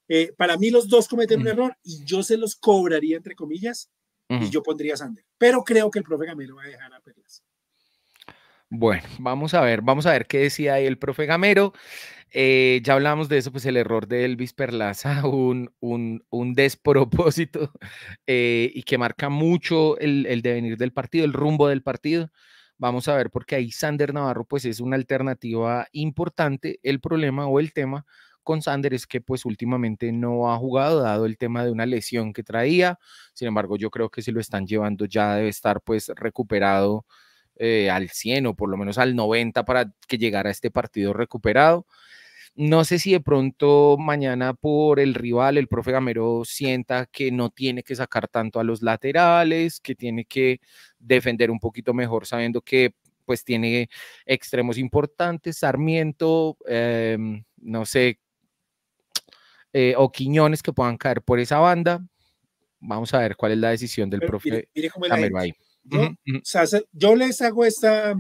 S2: Eh, para mí los dos cometen un error y yo se los cobraría, entre comillas, y yo pondría a Sander. Pero creo que el profe Gamero va a dejar a Perlas.
S1: Bueno, vamos a ver, vamos a ver qué decía ahí el profe Gamero. Eh, ya hablamos de eso, pues el error de Elvis Perlaza, un, un, despropósito eh, y que marca mucho el, el, devenir del partido, el rumbo del partido. Vamos a ver, porque ahí Sander Navarro, pues es una alternativa importante. El problema o el tema con Sander es que pues últimamente no ha jugado dado el tema de una lesión que traía. Sin embargo, yo creo que si lo están llevando ya debe estar pues recuperado eh, al 100 o por lo menos al 90 para que llegara a este partido recuperado. No sé si de pronto mañana por el rival el profe Gamero sienta que no tiene que sacar tanto a los laterales, que tiene que defender un poquito mejor sabiendo que pues tiene extremos importantes, Sarmiento, em, no sé, eh, o Quiñones que puedan caer por esa banda. Vamos a ver cuál es la decisión del profe. Mire, cómo
S2: Yo, les hago esta,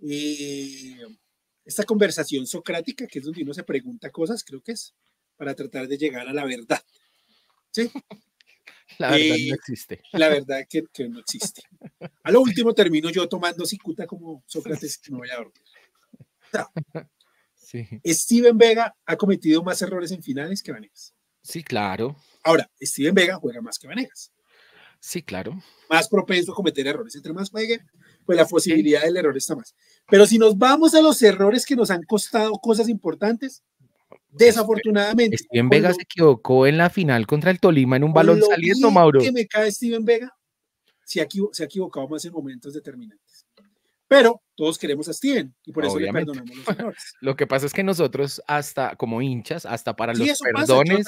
S2: eh, esta conversación socrática, que es donde uno se pregunta cosas, creo que es, para tratar de llegar a la verdad. ¿Sí? La verdad no eh,
S1: existe. La
S2: verdad que, no existe. A lo último termino yo tomando cicuta como Sócrates que voy a dormir. Steven Vega ha cometido más errores en finales que Vanegas. Sí, claro. Ahora, Steven Vega juega más que Vanegas. Sí, claro. Más propenso a cometer errores. Entre más juegue, pues la posibilidad del error está más. Pero si nos vamos a los errores que nos han costado cosas importantes, desafortunadamente. Steven Vega se
S1: equivocó en la final contra el Tolima en un balón saliendo, Mauro. ¿Qué
S2: me cae Steven Vega? se ha equivocado más en momentos determinantes pero todos queremos a Steven y por eso le perdonamos los errores.
S1: lo que pasa es que nosotros, hasta como hinchas, hasta para los perdones,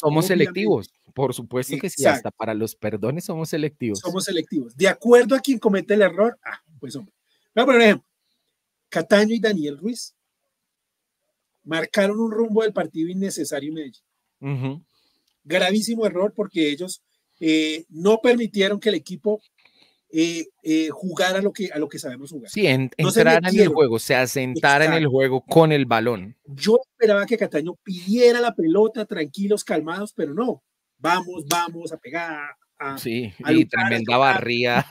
S1: somos selectivos.
S2: Por supuesto que sí, hasta para los perdones somos selectivos. Somos selectivos. De acuerdo a quien comete el error, ah, pues hombre. No, por Cataño y Daniel Ruiz marcaron un rumbo del partido innecesario en Medellín. Gravísimo error porque ellos eh, no permitieron que el equipo eh, eh, jugar a lo, que, a lo que sabemos jugar. Sí, entrar en el juego,
S1: o sea, sentar en el juego con el balón.
S2: Yo esperaba que Cataño pidiera la pelota, tranquilos, calmados, pero no. Vamos, vamos a pegar.
S1: A, sí, y tremenda A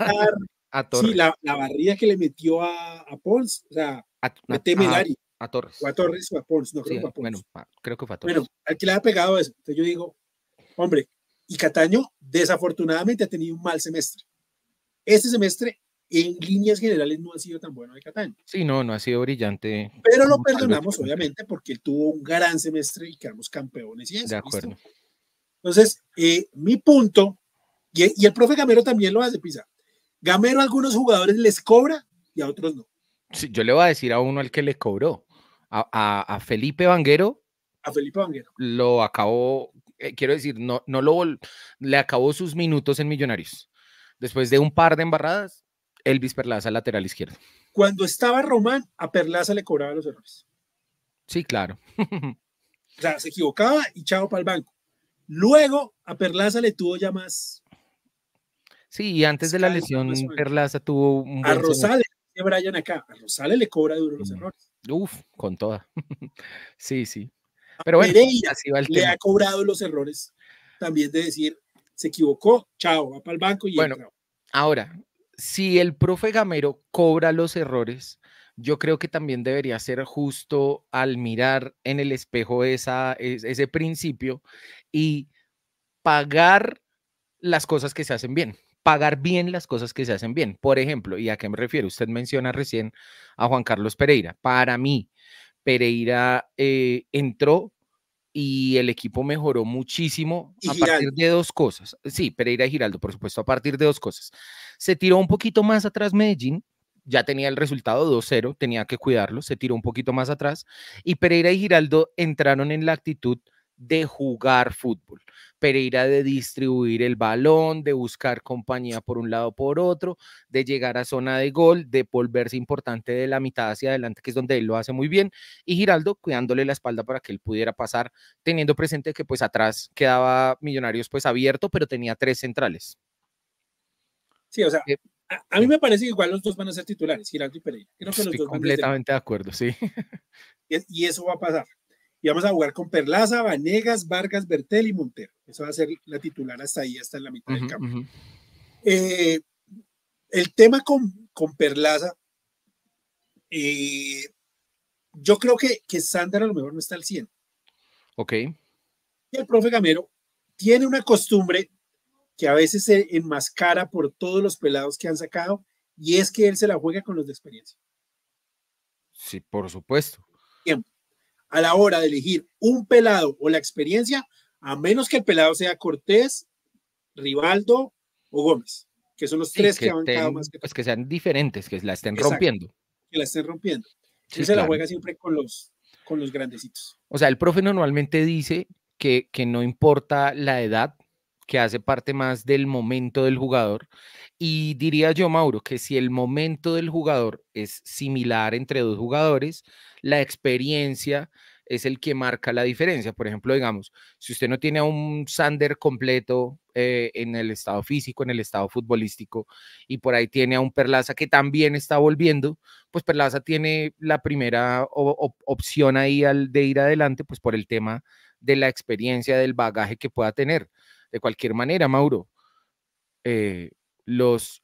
S2: Torres. Sí, la, la, barrida que le metió a, a Pons, o sea,
S1: a, A
S2: Torres. O a Torres o a Pons, no creo que fue a Pons. Bueno, creo que fue a Torres. Bueno, al que le ha pegado eso. Entonces yo digo, hombre, y Cataño desafortunadamente ha tenido un mal semestre. Este semestre, en líneas generales, no ha sido tan bueno de Cataño.
S1: Sí, no, no ha sido brillante. Pero
S2: lo perdonamos, obviamente, porque tuvo un gran semestre y quedamos campeones y eso. De acuerdo. Entonces, eh, mi punto, y, el profe Gamero también lo hace, Pisa. Gamero a algunos jugadores les cobra y a otros no. Sí, yo le
S1: voy a decir a uno al que le cobró, a, Felipe Vanguero.
S2: A Felipe Vanguero.
S1: Lo acabó, eh, quiero decir, no, no lo, le acabó sus minutos en Millonarios después de un par de embarradas, Elvis Perlaza, lateral izquierdo.
S2: Cuando estaba Román, a Perlaza le cobraba los errores. Sí, claro. o sea, se equivocaba y chao para el banco. Luego a Perlaza le tuvo ya más.
S1: Sí, y antes de la lesión, pues, Perlaza tuvo A Rosales,
S2: que Brian acá, a Rosales le cobra duro los mm. errores. Uf,
S1: con toda. sí, sí.
S2: Pero bueno, le ha cobrado los errores también de decir, se equivocó, chao, va para el banco y bueno,
S1: Ahora, si el profe Gamero cobra los errores, yo creo que también debería ser justo al mirar en el espejo esa, ese principio y pagar las cosas que se hacen bien, pagar bien las cosas que se hacen bien. Por ejemplo, ¿y a qué me refiero? Usted menciona recién a Juan Carlos Pereira. Para mí, Pereira eh, entró y el equipo mejoró muchísimo a partir de dos cosas. Sí, Pereira y Giraldo, por supuesto, a partir de dos cosas. Se tiró un poquito más atrás Medellín, ya tenía el resultado 2-0, tenía que cuidarlo, se tiró un poquito más atrás y Pereira y Giraldo entraron en la actitud de jugar fútbol. Pereira de distribuir el balón, de buscar compañía por un lado por otro, de llegar a zona de gol, de volverse importante de la mitad hacia adelante, que es donde él lo hace muy bien, y Giraldo cuidándole la espalda para que él pudiera pasar, teniendo presente que pues atrás quedaba Millonarios pues abierto, pero tenía tres centrales.
S2: Sí, o sea, eh, a, mí me parece que igual los dos van a ser titulares, Giraldo y Pereira. los dos completamente de acuerdo, sí. y eso va a pasar. Y vamos a jugar con Perlaza, Vanegas, Vargas, Bertel y Montero. Eso va a ser la titular hasta ahí, hasta en la mitad del campo. Eh, el tema con, Perlaza, eh, yo creo que, que Sander a lo mejor no está al 100. Ok. Y el profe Gamero tiene una costumbre que a veces se enmascara por todos los pelados que han sacado, y es que él se la juega con los de experiencia. Sí, por supuesto. Tiempo a la hora de elegir un pelado o la experiencia, a menos que el pelado sea Cortés, Rivaldo o Gómez, que son los tres que, que han más que
S1: Pues que sean diferentes, que la estén rompiendo.
S2: Que la estén rompiendo. se la juega siempre con los, con los grandecitos.
S1: O sea, el profe normalmente dice que, que no importa la edad, que hace parte más del momento del jugador. Y diría yo, Mauro, que si el momento del jugador es similar entre dos jugadores, la experiencia es el que marca la diferencia. Por ejemplo, digamos, si usted no tiene a un Sander completo eh, en el estado físico, en el estado futbolístico, y por ahí tiene a un Perlaza que también está volviendo, pues Perlaza tiene la primera opción ahí al de ir adelante, pues por el tema de la experiencia, del bagaje que pueda tener. De cualquier manera, Mauro, eh, los,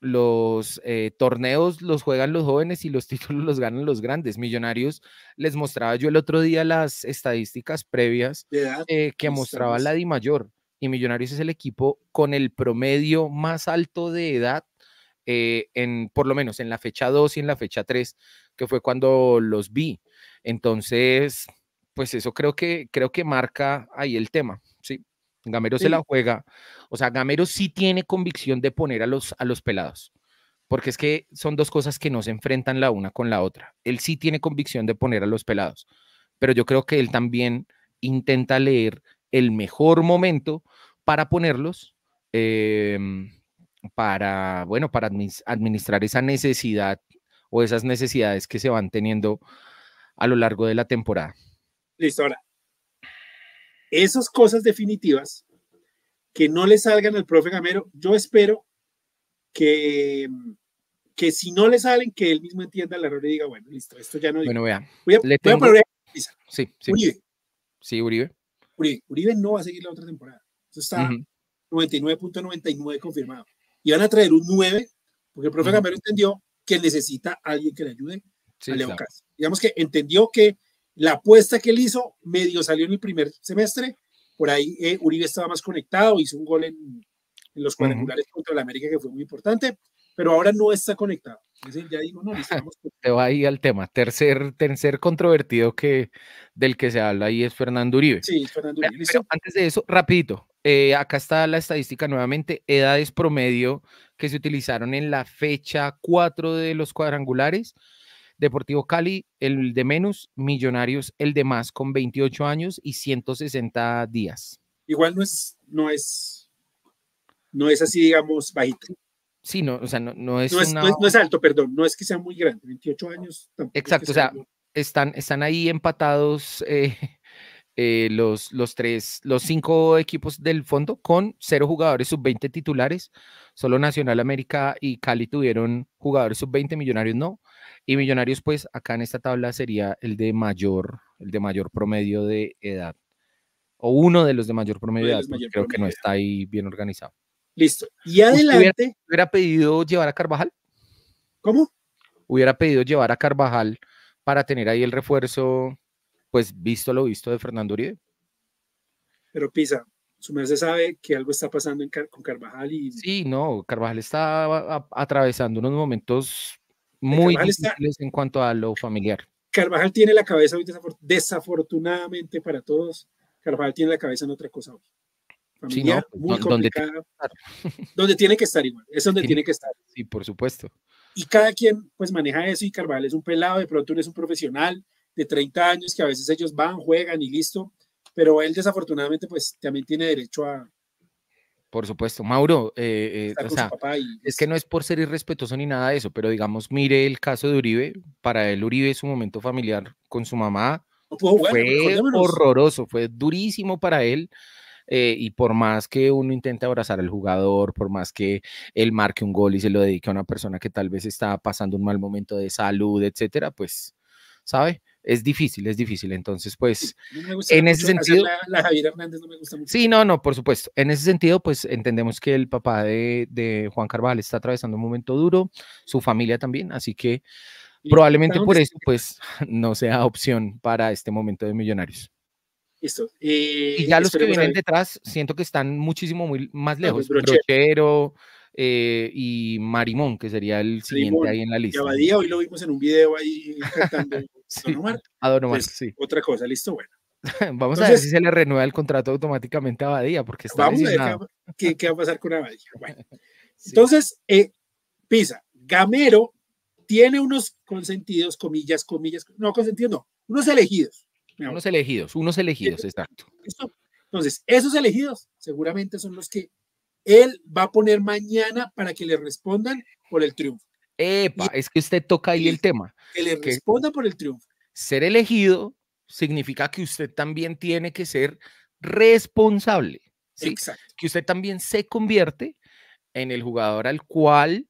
S1: eh, torneos los juegan los jóvenes y los títulos los ganan los grandes. Millonarios, les mostraba yo el otro día las estadísticas previas eh, que mostraba la Di Mayor. Y Millonarios es el equipo con el promedio más alto de edad, en, por lo menos en la fecha 2 y en la fecha 3, que fue cuando los vi. Entonces, pues eso creo que, creo que marca ahí el tema. Gamero se la juega. O sea, Gamero sí tiene convicción de poner a los, a los pelados, porque es que son dos cosas que no se enfrentan la una con la otra. Él sí tiene convicción de poner a los pelados, pero yo creo que él también intenta leer el mejor momento para ponerlos, em, para, bueno, para administrar esa necesidad o esas necesidades que se van teniendo a lo largo de la temporada.
S2: Listo, ahora esas cosas definitivas que no le salgan al profe Gamero, yo espero que, que si no le salen, que él mismo entienda el error y diga, bueno, listo, esto ya no... Bueno,
S1: vea. Voy a, sí, sí. Uribe. Sí, Uribe.
S2: Uribe. no va a seguir la otra temporada. Eso está 99.99 confirmado. Y van a traer un 9, porque el profe Gamero entendió que necesita a alguien que le ayude a Digamos que entendió que la apuesta que él hizo medio salió en el primer semestre. Por ahí eh, Uribe estaba más conectado, hizo un gol en, los cuadrangulares contra el América que fue muy importante, pero ahora no está conectado. ya digo, no,
S1: Te va ahí al tema. Tercer, tercer controvertido que, del que se habla ahí es Fernando Uribe. Sí, Fernando Uribe. Pero antes de eso, rapidito, eh, acá está la estadística nuevamente, edades promedio que se utilizaron en la fecha 4 de los cuadrangulares. Deportivo Cali, el de menos, Millonarios, el de más, con 28 años y 160
S2: días. Igual no es, no es, no es así, digamos, bajito.
S1: Sí, no, o sea, no, es, no
S2: es, alto, perdón, no es que sea muy grande, 28 años. Exacto, o sea,
S1: están, están ahí empatados eh, eh, los, los, tres, los cinco equipos del fondo con cero jugadores sub-20 titulares. Solo Nacional América y Cali tuvieron jugadores sub-20, Millonarios no. Y Millonarios, pues acá en esta tabla sería el de mayor, el de mayor promedio de edad. O uno de los de mayor promedio de edad, creo que no está ahí bien organizado. Listo. Y adelante. hubiera, pedido llevar a Carvajal? ¿Cómo? Hubiera pedido llevar a Carvajal para tener ahí el refuerzo pues visto lo visto de Fernando Uribe.
S2: Pero Pisa, su merced sabe que algo está pasando con Carvajal y...
S1: Sí, no, Carvajal está atravesando unos momentos muy difíciles en cuanto a lo familiar.
S2: Carvajal tiene la cabeza desafortunadamente para todos, Carvajal tiene la cabeza en otra cosa hoy. Pues, muy donde, tiene donde tiene que estar igual, es donde tiene que estar.
S1: Sí, por supuesto.
S2: Y cada quien pues maneja eso y Carvajal es un pelado, de pronto no es un profesional, de 30 años que a veces ellos van, juegan y listo, pero él desafortunadamente pues también tiene derecho a...
S1: Por supuesto, Mauro, eh, eh, es que no es por ser irrespetuoso ni nada de eso, pero digamos, mire el caso de Uribe, para él Uribe su momento familiar con su mamá fue horroroso, fue durísimo para él. Eh, y por más que uno intente abrazar al jugador, por más que él marque un gol y se lo dedique a una persona que tal vez está pasando un mal momento de salud, etcétera, pues, ¿sabe? es difícil, es difícil. Entonces, pues, en ese sentido... no me gusta mucho. Sí, no, no, por supuesto. En ese sentido, pues entendemos que el papá de, Juan Carvajal está atravesando un momento duro, su familia también, así que probablemente por eso, pues, no sea opción para este momento de Millonarios.
S2: Listo. Eh, y ya los que vienen
S1: detrás, siento que están muchísimo más lejos. Rochero eh, y Marimón, que sería el siguiente ahí en la lista. Y
S2: hoy lo vimos en un video ahí A pues, Otra cosa, listo, bueno.
S1: Vamos a ver si se le renueva el contrato automáticamente a Abadía, porque está Vamos a ver
S2: qué, va a pasar con Abadía. Bueno. Entonces, eh, Pisa, Gamero tiene unos consentidos, comillas, comillas, no consentidos, no, unos elegidos.
S1: Unos elegidos, unos elegidos, exacto.
S2: Entonces, esos elegidos seguramente son los que él va a poner mañana para que le respondan por el triunfo. Epa, es que usted toca ahí el tema. Que le responda por
S1: el triunfo. Ser elegido significa que usted también tiene que ser responsable. Exacto. Que usted también se convierte en el jugador al cual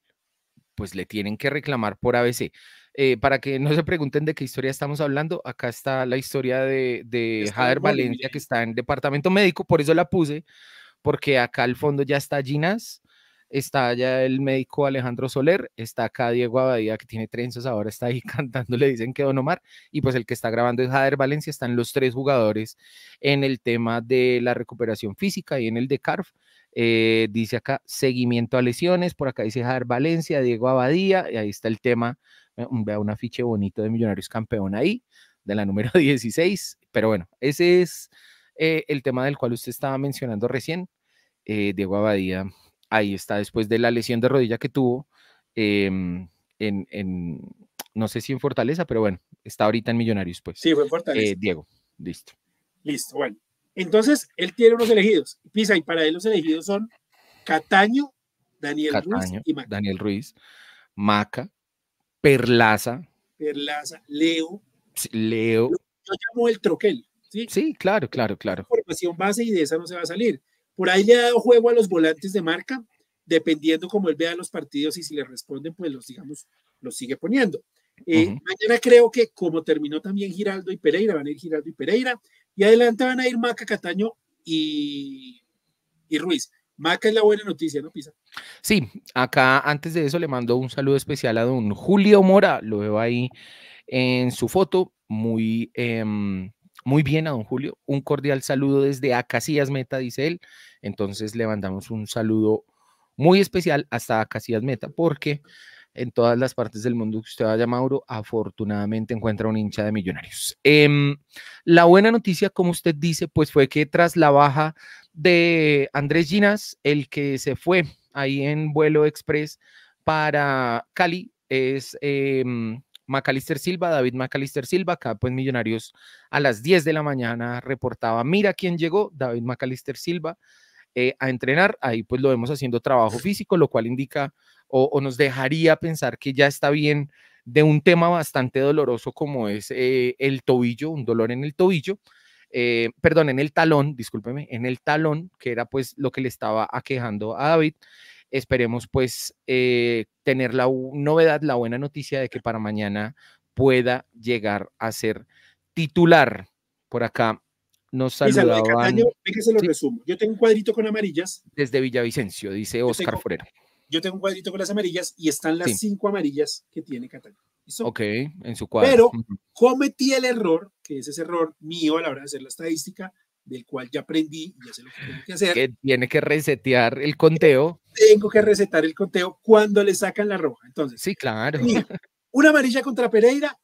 S1: pues le tienen que reclamar por ABC. Eh, para que no se pregunten de qué historia estamos hablando, acá está la historia de, de Jader Valencia que está en departamento médico, por eso la puse, porque acá al fondo ya está Ginas está ya el médico Alejandro Soler, está acá Diego Abadía que tiene trenzas, ahora está ahí cantando, le dicen que Don Omar, y pues el que está grabando es Jader Valencia, están los tres jugadores en el tema de la recuperación física y en el de CARF. Eh, dice acá seguimiento a lesiones, por acá dice Jader Valencia, Diego Abadía, y ahí está el tema, eh, vea un afiche bonito de Millonarios Campeón ahí, de la número 16, pero bueno, ese es eh, el tema del cual usted estaba mencionando recién, Diego Abadía ahí está después de la lesión de rodilla que tuvo em, en, no sé si en Fortaleza, pero bueno, está ahorita en Millonarios, pues. Sí, fue en Fortaleza. Eh, Diego, listo.
S2: Listo, bueno. Entonces, él tiene unos elegidos. Pisa, y para él los elegidos son Cataño, Daniel Ruiz y Maca.
S1: Daniel Ruiz, Maca, Perlaza.
S2: Perlaza, Leo.
S1: Leo. Yo llamo el troquel. ¿sí? sí, claro, claro, claro.
S2: Formación base y de esa no se va a salir. Por ahí le ha dado juego a los volantes de marca, dependiendo cómo él vea los partidos y si le responden, pues los, digamos, los sigue poniendo. Eh, mañana creo que como terminó también Giraldo y Pereira, van a ir Giraldo y Pereira, y adelante van a ir Maca, Cataño y, Ruiz. Maca es la buena noticia, ¿no, Pisa?
S1: Sí, acá antes de eso le mando un saludo especial a don Julio Mora, lo veo ahí en su foto, muy... Em, muy bien a don Julio, un cordial saludo desde Acacias Meta, dice él. Entonces le mandamos un saludo muy especial hasta Acacias Meta, porque en todas las partes del mundo que usted vaya, Mauro, afortunadamente encuentra un hincha de millonarios. Em, la buena noticia, como usted dice, pues fue que tras la baja de Andrés Ginas, el que se fue ahí en vuelo express para Cali, es em, Macalister Silva, David Macalister Silva, acá pues Millonarios a las 10 de la mañana reportaba, mira quién llegó, David Macalister Silva, eh, a entrenar, ahí pues lo vemos haciendo trabajo físico, lo cual indica o, nos dejaría pensar que ya está bien de un tema bastante doloroso como es eh, el tobillo, un dolor en el tobillo, eh, perdón, en el talón, discúlpeme, en el talón, que era pues lo que le estaba aquejando a David. Esperemos pues eh, tener la novedad, la buena noticia de que para mañana pueda llegar a ser titular. Por acá nos saludaban. lo
S2: resumo. Yo tengo un cuadrito con amarillas.
S1: Desde Villavicencio, dice Oscar
S2: Yo tengo un cuadrito con las amarillas y están las cinco amarillas que tiene Cataño.
S1: Ok, en su cuadro. Pero
S2: cometí el error, que es ese error mío a la hora de hacer la estadística, del cual ya aprendí y ya sé lo que tengo que hacer.
S1: Que tiene que resetear el conteo
S2: tengo que recetar el conteo cuando le sacan la roja. Entonces, sí, claro. Una amarilla contra Pereira,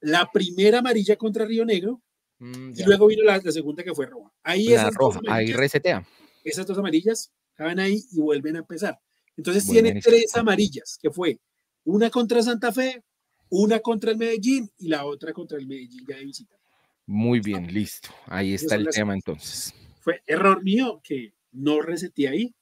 S2: la primera amarilla contra Río Negro, mm, y luego vino la, segunda que fue roja. Ahí la roja,
S1: ahí resetea.
S2: Esas dos amarillas van ahí y vuelven a empezar. Entonces tiene tres amarillas, que fue una contra Santa Fe, una contra el Medellín y la otra contra el Medellín de visita.
S1: Muy bien, listo. Ahí está el tema entonces.
S2: Fue error mío que no reseté ahí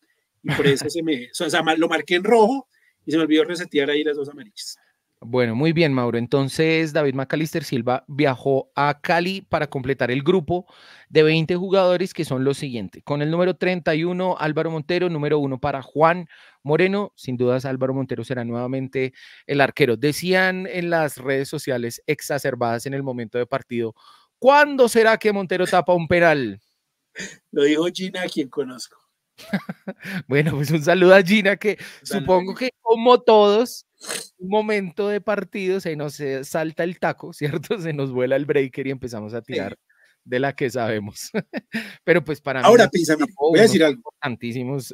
S2: y por eso me, lo marqué en rojo y se me olvidó resetear ahí las dos amarillas.
S1: Bueno, muy bien, Mauro. Entonces, David Macalister Silva viajó a Cali para completar el grupo de 20 jugadores que son los siguientes. Con el número 31, Álvaro Montero, número 1 para Juan Moreno. Sin dudas, Álvaro Montero será nuevamente el arquero. Decían en las redes sociales exacerbadas en el momento de partido, ¿cuándo será que Montero tapa un penal?
S2: Lo dijo Gina, quien conozco.
S1: bueno, pues un saludo a Gina, que supongo que como todos, un momento de partido se nos eh, salta el taco, ¿cierto? Se nos vuela el breaker y empezamos a tirar de la que sabemos. Pero pues para Ahora mí... voy a decir algo.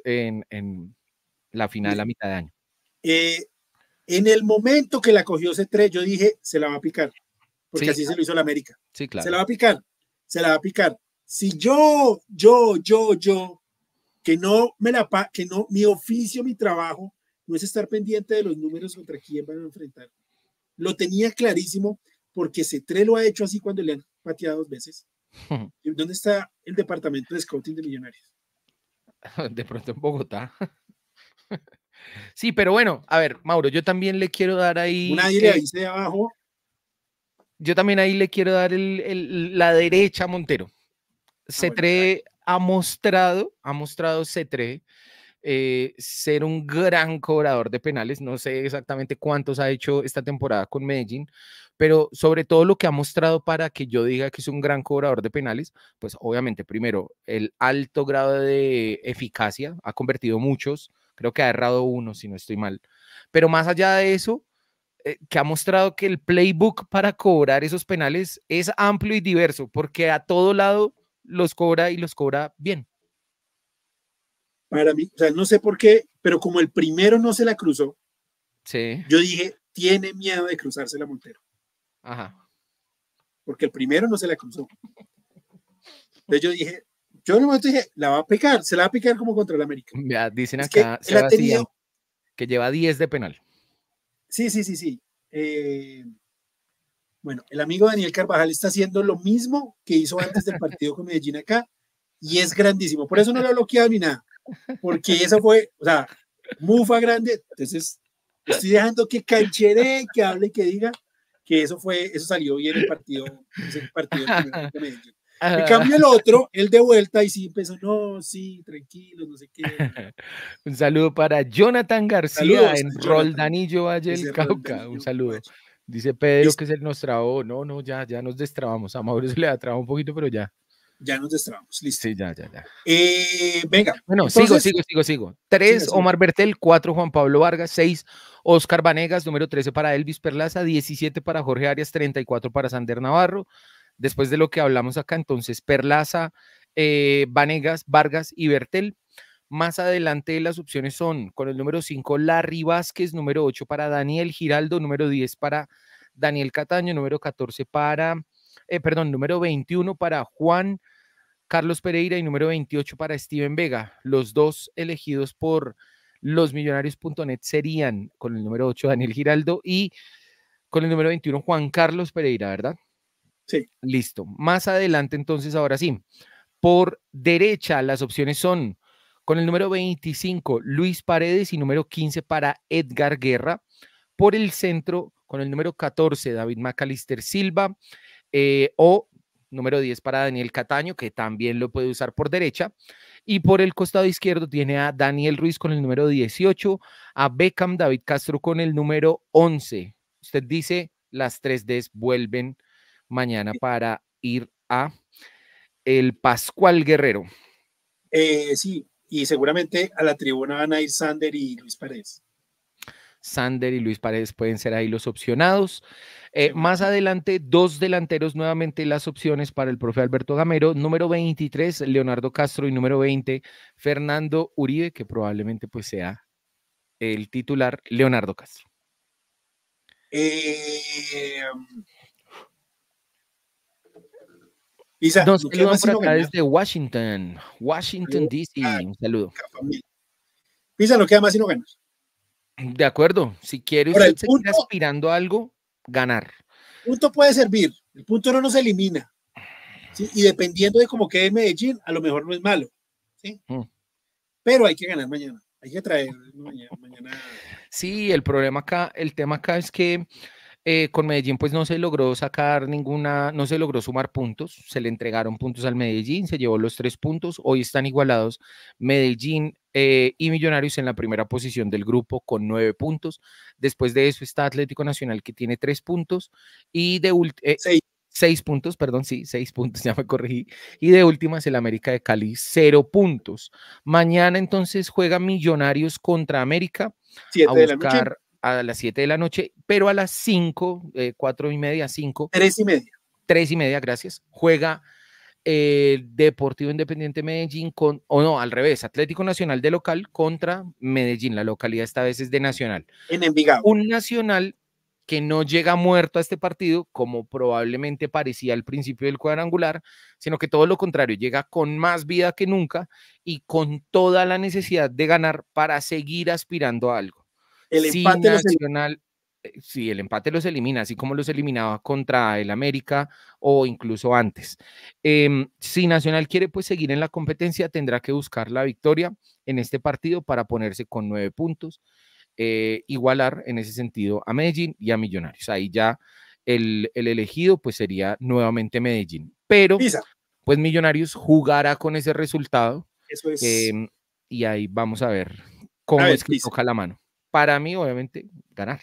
S1: en, la final a mitad de año.
S2: Eh, en el momento que la cogió ese tres yo dije, se la va a picar, porque así se lo hizo la América. Sí, claro. Se la va a picar, se la va a picar. Si yo, yo, yo, yo que no me la que no mi oficio, mi trabajo no es estar pendiente de los números contra quién van a enfrentar. Lo tenía clarísimo porque Cetré lo ha hecho así cuando le han pateado dos veces. ¿Dónde está el departamento de scouting de Millonarios?
S1: De pronto en Bogotá.
S2: Sí, pero
S1: bueno, a ver, Mauro, yo también le quiero dar ahí. una eh, de abajo. Yo también ahí le quiero dar la derecha a Montero. Ah, Cetré ha mostrado, ha mostrado c eh, ser un gran cobrador de penales. No sé exactamente cuántos ha hecho esta temporada con Medellín, pero sobre todo lo que ha mostrado para que yo diga que es un gran cobrador de penales, pues obviamente primero el alto grado de eficacia, ha convertido muchos, creo que ha errado uno si no estoy mal, pero más allá de eso, eh, que ha mostrado que el playbook para cobrar esos penales es amplio y diverso, porque a todo lado los cobra y los cobra bien.
S2: Para mí, o sea, no sé por qué, pero como el primero no se la cruzó, sí. yo dije, tiene miedo de cruzarse la Montero. Ajá. Porque el primero no se la cruzó. Entonces yo dije, yo momento dije, la va a picar, se la va a picar como contra el América.
S1: Ya, dicen acá, que, que lleva 10 de penal.
S2: Sí, sí, sí, sí. Eh, bueno, el amigo Daniel Carvajal está haciendo lo mismo que hizo antes del partido con Medellín acá y es grandísimo. Por eso no lo he bloqueado ni nada, porque eso fue, o sea, mufa grande. Entonces, estoy dejando que canchere, que hable, que diga que eso fue, eso salió bien el partido, ese partido Medellín. En ah. cambio, el otro, él de vuelta, y sí empezó, no, sí, tranquilo, no sé qué.
S1: Un saludo para Jonathan García en Roldanillo Valle del Cauca. Un saludo. Dice Pedro que es el nostrado No, no, ya, ya nos destrabamos. A Mauro se le ha trabado un poquito, pero ya.
S2: Ya nos destrabamos,
S1: listo. ya, ya, ya. Eh, venga. Bueno, sigo, sigo, sigo, sigo. Tres, Omar Bertel. Cuatro, Juan Pablo Vargas. Seis, Oscar Vanegas. Número 13 para Elvis Perlaza. 17 para Jorge Arias. 34 para Sander Navarro. Después de lo que hablamos acá, entonces Perlaza, eh, Vanegas, Vargas y Bertel más adelante las opciones son con el número 5 Larry Vázquez, número 8 para Daniel Giraldo, número 10 para Daniel Cataño, número 14 para, eh, perdón, número 21 para Juan Carlos Pereira y número 28 para Steven Vega. Los dos elegidos por losmillonarios.net serían con el número 8 Daniel Giraldo y con el número 21 Juan Carlos Pereira, ¿verdad? Sí. Listo. Más adelante entonces, ahora sí. Por derecha, las opciones son con el número 25, Luis Paredes y número 15 para Edgar Guerra. Por el centro, con el número 14, David Macalister Silva. Eh, o número 10 para Daniel Cataño, que también lo puede usar por derecha. Y por el costado izquierdo tiene a Daniel Ruiz con el número 18, a Beckham David Castro con el número 11. Usted dice, las 3Ds vuelven mañana para ir a el Pascual Guerrero.
S2: Eh, sí, y seguramente a la tribuna van a ir Sander y Luis Pérez.
S1: Sander y Luis Paredes pueden ser ahí los opcionados. Eh, más adelante, dos delanteros nuevamente las opciones para el profe Alberto Gamero, número 23, Leonardo Castro y número 20, Fernando Uribe, que probablemente pues sea el titular, Leonardo Castro.
S2: Eh,
S1: Pisa, Nos acá desde Washington, Washington DC. Un saludo. Pisa, lo que más sino ganas. De acuerdo, si quiere usted aspirando a algo, ganar.
S2: El punto puede servir, el punto no nos elimina. Y dependiendo de cómo quede Medellín, a lo mejor no es malo. ¿sí? Mm. Pero hay que ganar mañana, hay que traer mañana.
S1: Sí, el problema acá, el tema acá es que eh, con Medellín pues no se logró sacar ninguna, no se logró sumar puntos, se le entregaron puntos al Medellín, se llevó los tres puntos, hoy están igualados Medellín eh, y Millonarios en la primera posición del grupo con nueve puntos, después de eso está Atlético Nacional que tiene tres puntos y de eh, seis puntos, perdón, sí, seis puntos, ya me corregí, y de últimas el América de Cali, cero puntos. Mañana entonces juega Millonarios contra América. Siete a buscar, a las 7 de la noche, pero a las 5, 4 eh, y media, 5. 3 y media. 3 y media, gracias. Juega eh, Deportivo Independiente Medellín con, o no, al revés, Atlético Nacional de local contra Medellín, la localidad esta vez es de Nacional. En Envigado. Un Nacional que no llega muerto a este partido, como probablemente parecía al principio del cuadrangular, sino que todo lo contrario, llega con más vida que nunca y con toda la necesidad de ganar para seguir aspirando a algo si Nacional, eh, si el empate los elimina, así como los eliminaba contra el América o incluso antes. Em, si Nacional quiere pues seguir en la competencia, tendrá que buscar la victoria en este partido para ponerse con nueve puntos, eh, igualar en ese sentido a Medellín y a Millonarios. Ahí ya el, elegido pues sería nuevamente Medellín. Pero pues Millonarios jugará con ese resultado. Em, y ahí vamos a ver cómo es que toca la mano para mí, obviamente, ganar.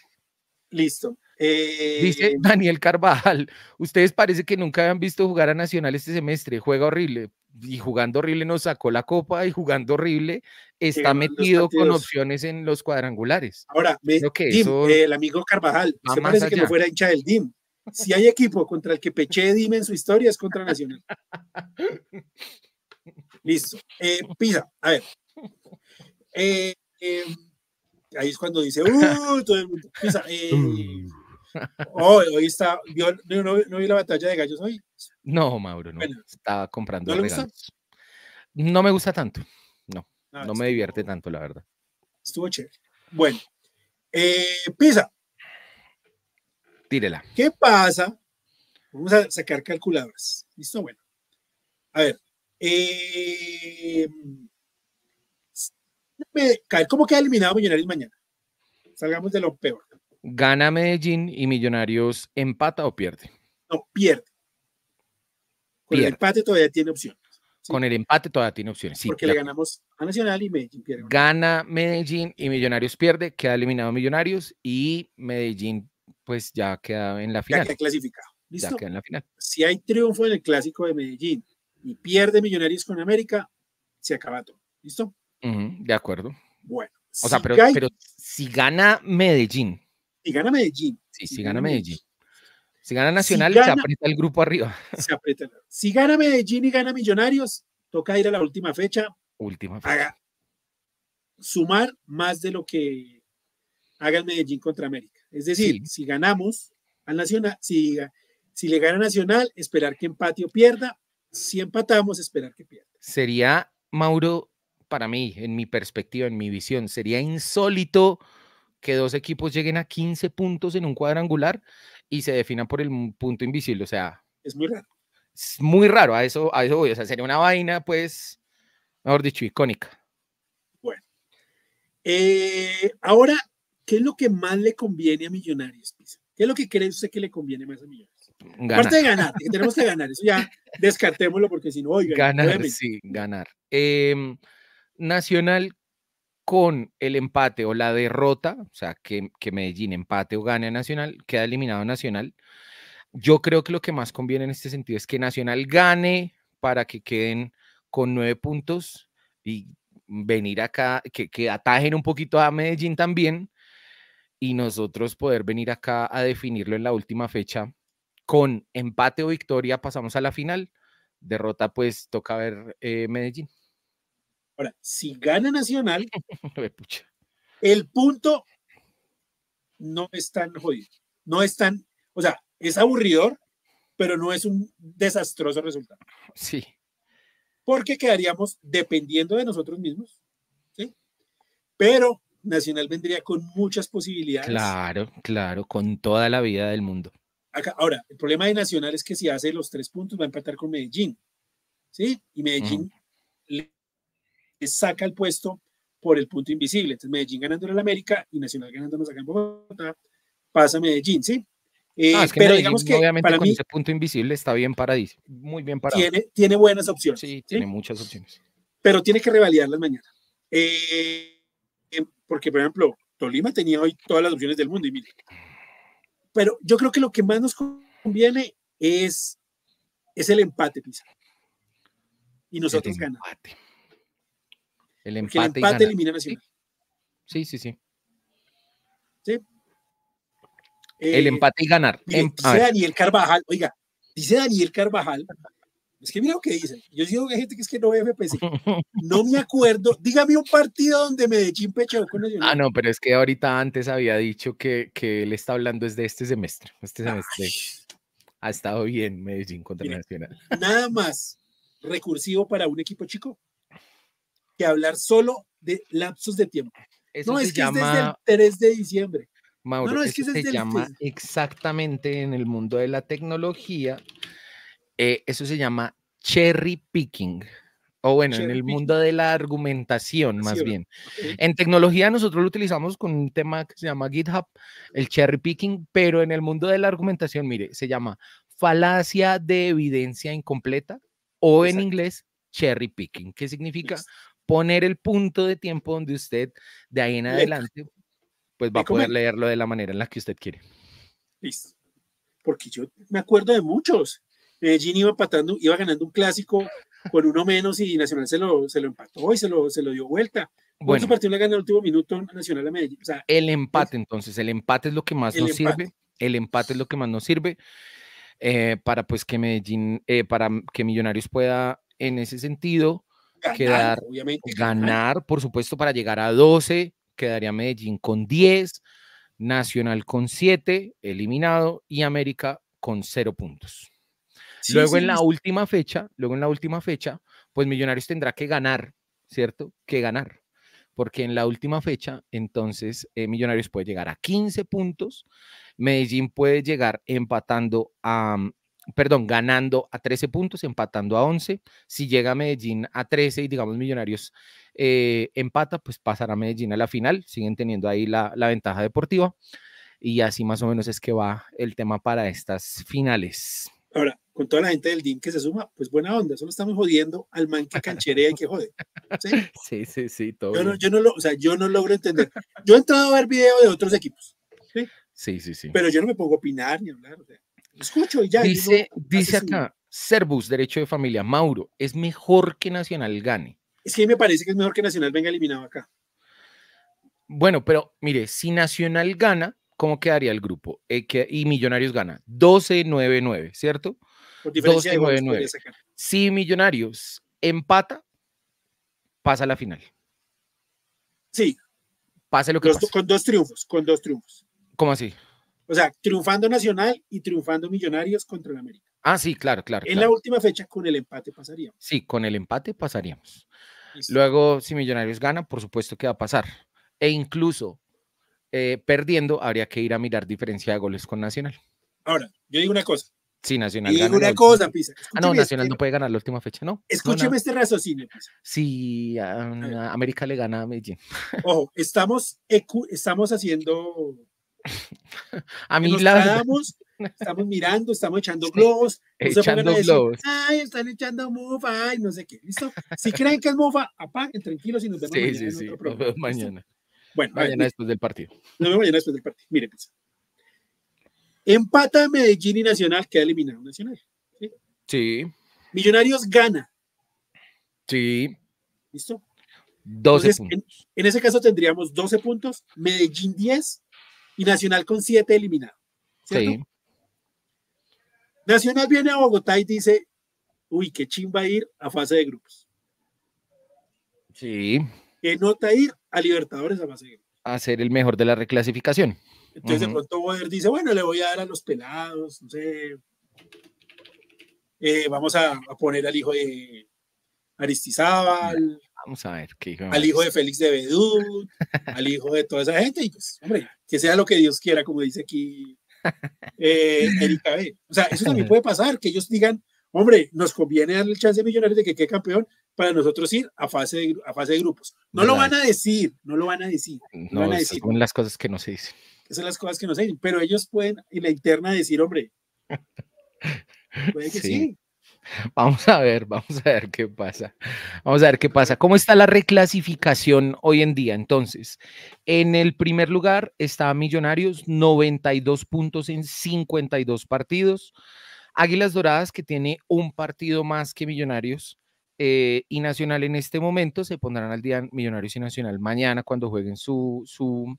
S2: Listo. Dice eh,
S1: Daniel Carvajal, ustedes parece que nunca habían visto jugar a Nacional este semestre, juega horrible y jugando horrible nos sacó la copa y jugando horrible está metido con opciones en los cuadrangulares. Ahora,
S2: que el amigo Carvajal, se parece que no fuera hincha del DIM. Si hay equipo contra el que peché Dim en su historia es contra Nacional. Listo. Eh, Pisa, a ver. Eh, eh Ahí es cuando dice, ¡uh! Todo el mundo eh. oh, hoy está, yo, no, vi la batalla de gallos hoy.
S1: No, Mauro, no. Estaba comprando ¿no regalos. No me gusta tanto. No, ah, no me divierte tanto, la verdad.
S2: Estuvo chévere. Bueno, eh, Pisa. Tírela. ¿Qué pasa? Vamos a sacar calculadoras. ¿Listo? Bueno. A ver. Eh, ¿Cómo queda eliminado Millonarios mañana? Salgamos de lo peor.
S1: ¿Gana Medellín y Millonarios empata o pierde?
S2: No, pierde. Con el empate todavía tiene opciones.
S1: Con el empate todavía tiene opciones. Sí, Porque le
S2: ganamos a Nacional y Medellín pierde.
S1: Gana Medellín y Millonarios pierde, queda eliminado Millonarios y Medellín pues ya queda en la final. Ya queda
S2: clasificado. Ya queda en la final. Si hay triunfo en el clásico de Medellín y pierde Millonarios con América, se acaba todo. ¿Listo?
S1: de acuerdo.
S2: Bueno. O sea, pero,
S1: si gana Medellín.
S2: Si gana Medellín. Sí, si, gana, Medellín.
S1: Si gana Nacional, se aprieta el grupo arriba. Se aprieta.
S2: Si gana Medellín y gana Millonarios, toca ir a la última fecha. Última fecha. sumar más de lo que haga el Medellín contra América. Es decir, si ganamos al Nacional, si, si le gana Nacional, esperar que empate o pierda. Si empatamos, esperar que pierda.
S1: Sería, Mauro, para mí, en mi perspectiva, en mi visión, sería insólito que dos equipos lleguen a 15 puntos en un cuadrangular y se definan por el punto invisible. O sea, es muy raro. Es muy raro, a eso, a voy. O sea, sería una vaina, pues, mejor dicho, icónica.
S2: Bueno. Eh, ahora, ¿qué es lo que más le conviene a Millonarios, Pisa? ¿Qué es lo que cree usted que le conviene más a Millonarios?
S1: Ganar. Aparte de ganar,
S2: tenemos que ganar, eso ya descartémoslo porque si no, Ganar,
S1: sí, ganar. Eh, Nacional con el empate o la derrota, o sea, que, Medellín empate o gane a Nacional, queda eliminado Nacional. Yo creo que lo que más conviene en este sentido es que Nacional gane para que queden con nueve puntos y venir acá, que, que atajen un poquito a Medellín también y nosotros poder venir acá a definirlo en la última fecha con empate o victoria pasamos a la final. Derrota, pues toca ver eh, Medellín.
S2: Ahora, si gana Nacional, el punto no es tan jodido. No es tan, o sea, es aburridor, pero no es un desastroso resultado. Sí. Porque quedaríamos dependiendo de nosotros mismos. ¿sí? Pero Nacional vendría con muchas posibilidades. Claro,
S1: claro, con toda la vida del mundo.
S2: ahora, el problema de Nacional es que si hace los tres puntos va a empatar con Medellín. ¿Sí? Y Medellín saca el puesto por el punto invisible. Entonces, Medellín ganando en el América y Nacional ganándonos acá en Bogotá, pasa Medellín, ¿sí? Eh, ah, pero digamos que obviamente para con ese
S1: punto invisible está bien dice.
S2: muy bien para Tiene, tiene buenas opciones. Sí, tiene muchas opciones. Pero tiene que revalidarlas mañana. Eh, em, porque, por ejemplo, Tolima tenía hoy todas las opciones del mundo y mire. Pero yo creo que lo que más nos conviene es, es el empate, pisa Y nosotros ganamos.
S1: El empate, el empate elimina
S2: Nacional. Sí, sí, sí. Sí. el eh, empate
S1: y ganar. Eh, dice Daniel
S2: Carvajal, oiga, dice Daniel Carvajal, es que mira lo que dice, yo digo que hay gente que es que no ve FPC, no me acuerdo, dígame un partido donde Medellín pechó con Nacional.
S1: Ah, no, pero es que ahorita antes había dicho que, él está hablando es de este semestre, este semestre. Ha estado bien Medellín contra Nacional.
S2: Nada más recursivo para un equipo chico que hablar solo de lapsos de tiempo. Eso no, es que es desde el 3 de diciembre.
S1: no, no, es que se, llama exactamente en el mundo de la tecnología, eh, eso se llama cherry picking. O bueno, en el mundo de la argumentación, más bien. En tecnología nosotros lo utilizamos con un tema que se llama GitHub, el cherry picking, pero en el mundo de la argumentación, mire, se llama falacia de evidencia incompleta o en inglés cherry picking, ¿Qué significa poner el punto de tiempo donde usted de ahí en adelante pues va a poder leerlo de la manera en la que usted quiere.
S2: Listo. Porque yo me acuerdo de muchos. Medellín iba iba ganando un clásico con uno menos y Nacional se lo, se lo empató y se lo, se lo dio vuelta. Bueno, su partido le ganó el último minuto Nacional a Medellín.
S1: el empate, entonces, el empate es lo que más nos sirve. El eh, empate es lo que más nos sirve para pues que Medellín, eh, para que Millonarios pueda en ese sentido ganar, quedar, ganar, por supuesto, para llegar a 12, quedaría Medellín con 10, Nacional con 7, eliminado, y América con 0 puntos. luego en la última fecha, luego en la última fecha, pues Millonarios tendrá que ganar, ¿cierto? Que ganar. Porque en la última fecha, entonces, eh, Millonarios puede llegar a 15 puntos, Medellín puede llegar empatando a, mm, perdón, ganando a 13 puntos, empatando a 11. Si llega a Medellín a 13 y digamos Millonarios eh, empata, pues pasará a Medellín a la final, siguen teniendo ahí la, la ventaja deportiva. Y así más o menos es que va el tema para estas finales.
S2: Ahora, con toda la gente del DIN que se suma, pues buena onda, solo estamos jodiendo al man que cancherea y que jode. Sí, sí, sí, sí todo. Yo no, lo, o sea, yo no logro entender. Yo he entrado a ver videos de otros equipos. Sí, sí, sí. sí. Pero yo no me pongo a opinar ni a hablar. O sea. Dice, dice acá,
S1: Servus, derecho de familia, Mauro, es mejor que Nacional gane.
S2: Es que me parece que es mejor que Nacional venga eliminado acá.
S1: Bueno, pero mire, si Nacional gana, ¿cómo quedaría el grupo? Eh, y Millonarios gana, 12-9-9, ¿cierto?
S2: Por 9 -9.
S1: Si Millonarios empata, pasa la final.
S2: Sí. pasa lo que Con dos triunfos, con dos triunfos. ¿Cómo así? O sea, triunfando Nacional y triunfando Millonarios contra el América.
S1: Ah, sí, claro, claro. En la
S2: última fecha con el empate pasaríamos.
S1: Sí, con el empate pasaríamos. Luego, si Millonarios gana, por supuesto que va a pasar. E incluso eh, perdiendo, habría que ir a mirar diferencia de goles con Nacional.
S2: Ahora, yo digo una cosa. Sí, Nacional. Y digo una cosa, Pisa. Ah, no, Nacional este
S1: no puede ganar la última fecha, ¿no? Escúcheme
S2: este raciocinio, Si
S1: Sí, América
S2: le gana a Medellín. Ojo, estamos, estamos haciendo a mi lado estamos, mirando, estamos echando globos, echando globos. ay, están echando mofa, ay, no sé qué, listo. Si creen que es mofa, apaguen tranquilos y nos vemos mañana. mañana. Bueno, mañana
S1: después del partido.
S2: Nos vemos mañana después del partido. miren pues. Empata Medellín y Nacional, queda eliminado Nacional. ¿sí? Millonarios gana. Sí. ¿Listo? 12 puntos. en, ese caso tendríamos 12 puntos, Medellín 10 y Nacional con siete eliminados. Sí. Nacional viene a Bogotá y dice, uy, qué chimba ir a fase de grupos. Sí. Que nota ir a Libertadores a fase de grupos.
S1: A ser el mejor de la reclasificación.
S2: Entonces de pronto Boder dice, bueno, le voy a dar a los pelados, no sé. Eh, vamos a, poner al hijo de, Aristizábal.
S1: Vamos a ver Al hijo de
S2: Félix de Bedú, al hijo de toda esa gente, y pues, hombre, que sea lo que Dios quiera, como dice aquí eh, Erika B. O sea, eso también puede pasar, que ellos digan, hombre, nos conviene darle el chance a Millonarios de que quede campeón para nosotros ir a fase de, a grupos. No lo van a decir, no lo van a decir. No, van a decir. son
S1: las cosas que no se dicen.
S2: Esas son las cosas que no se dicen, pero ellos pueden y la interna decir, hombre, puede que sí.
S1: Vamos a ver, vamos a ver qué pasa. Vamos a ver qué pasa. ¿Cómo está la reclasificación hoy en día? Entonces, en el primer lugar está Millonarios, 92 puntos en 52 partidos. Águilas Doradas, que tiene un partido más que Millonarios, eh, y Nacional en este momento se pondrán al día Millonarios y Nacional mañana cuando jueguen su, su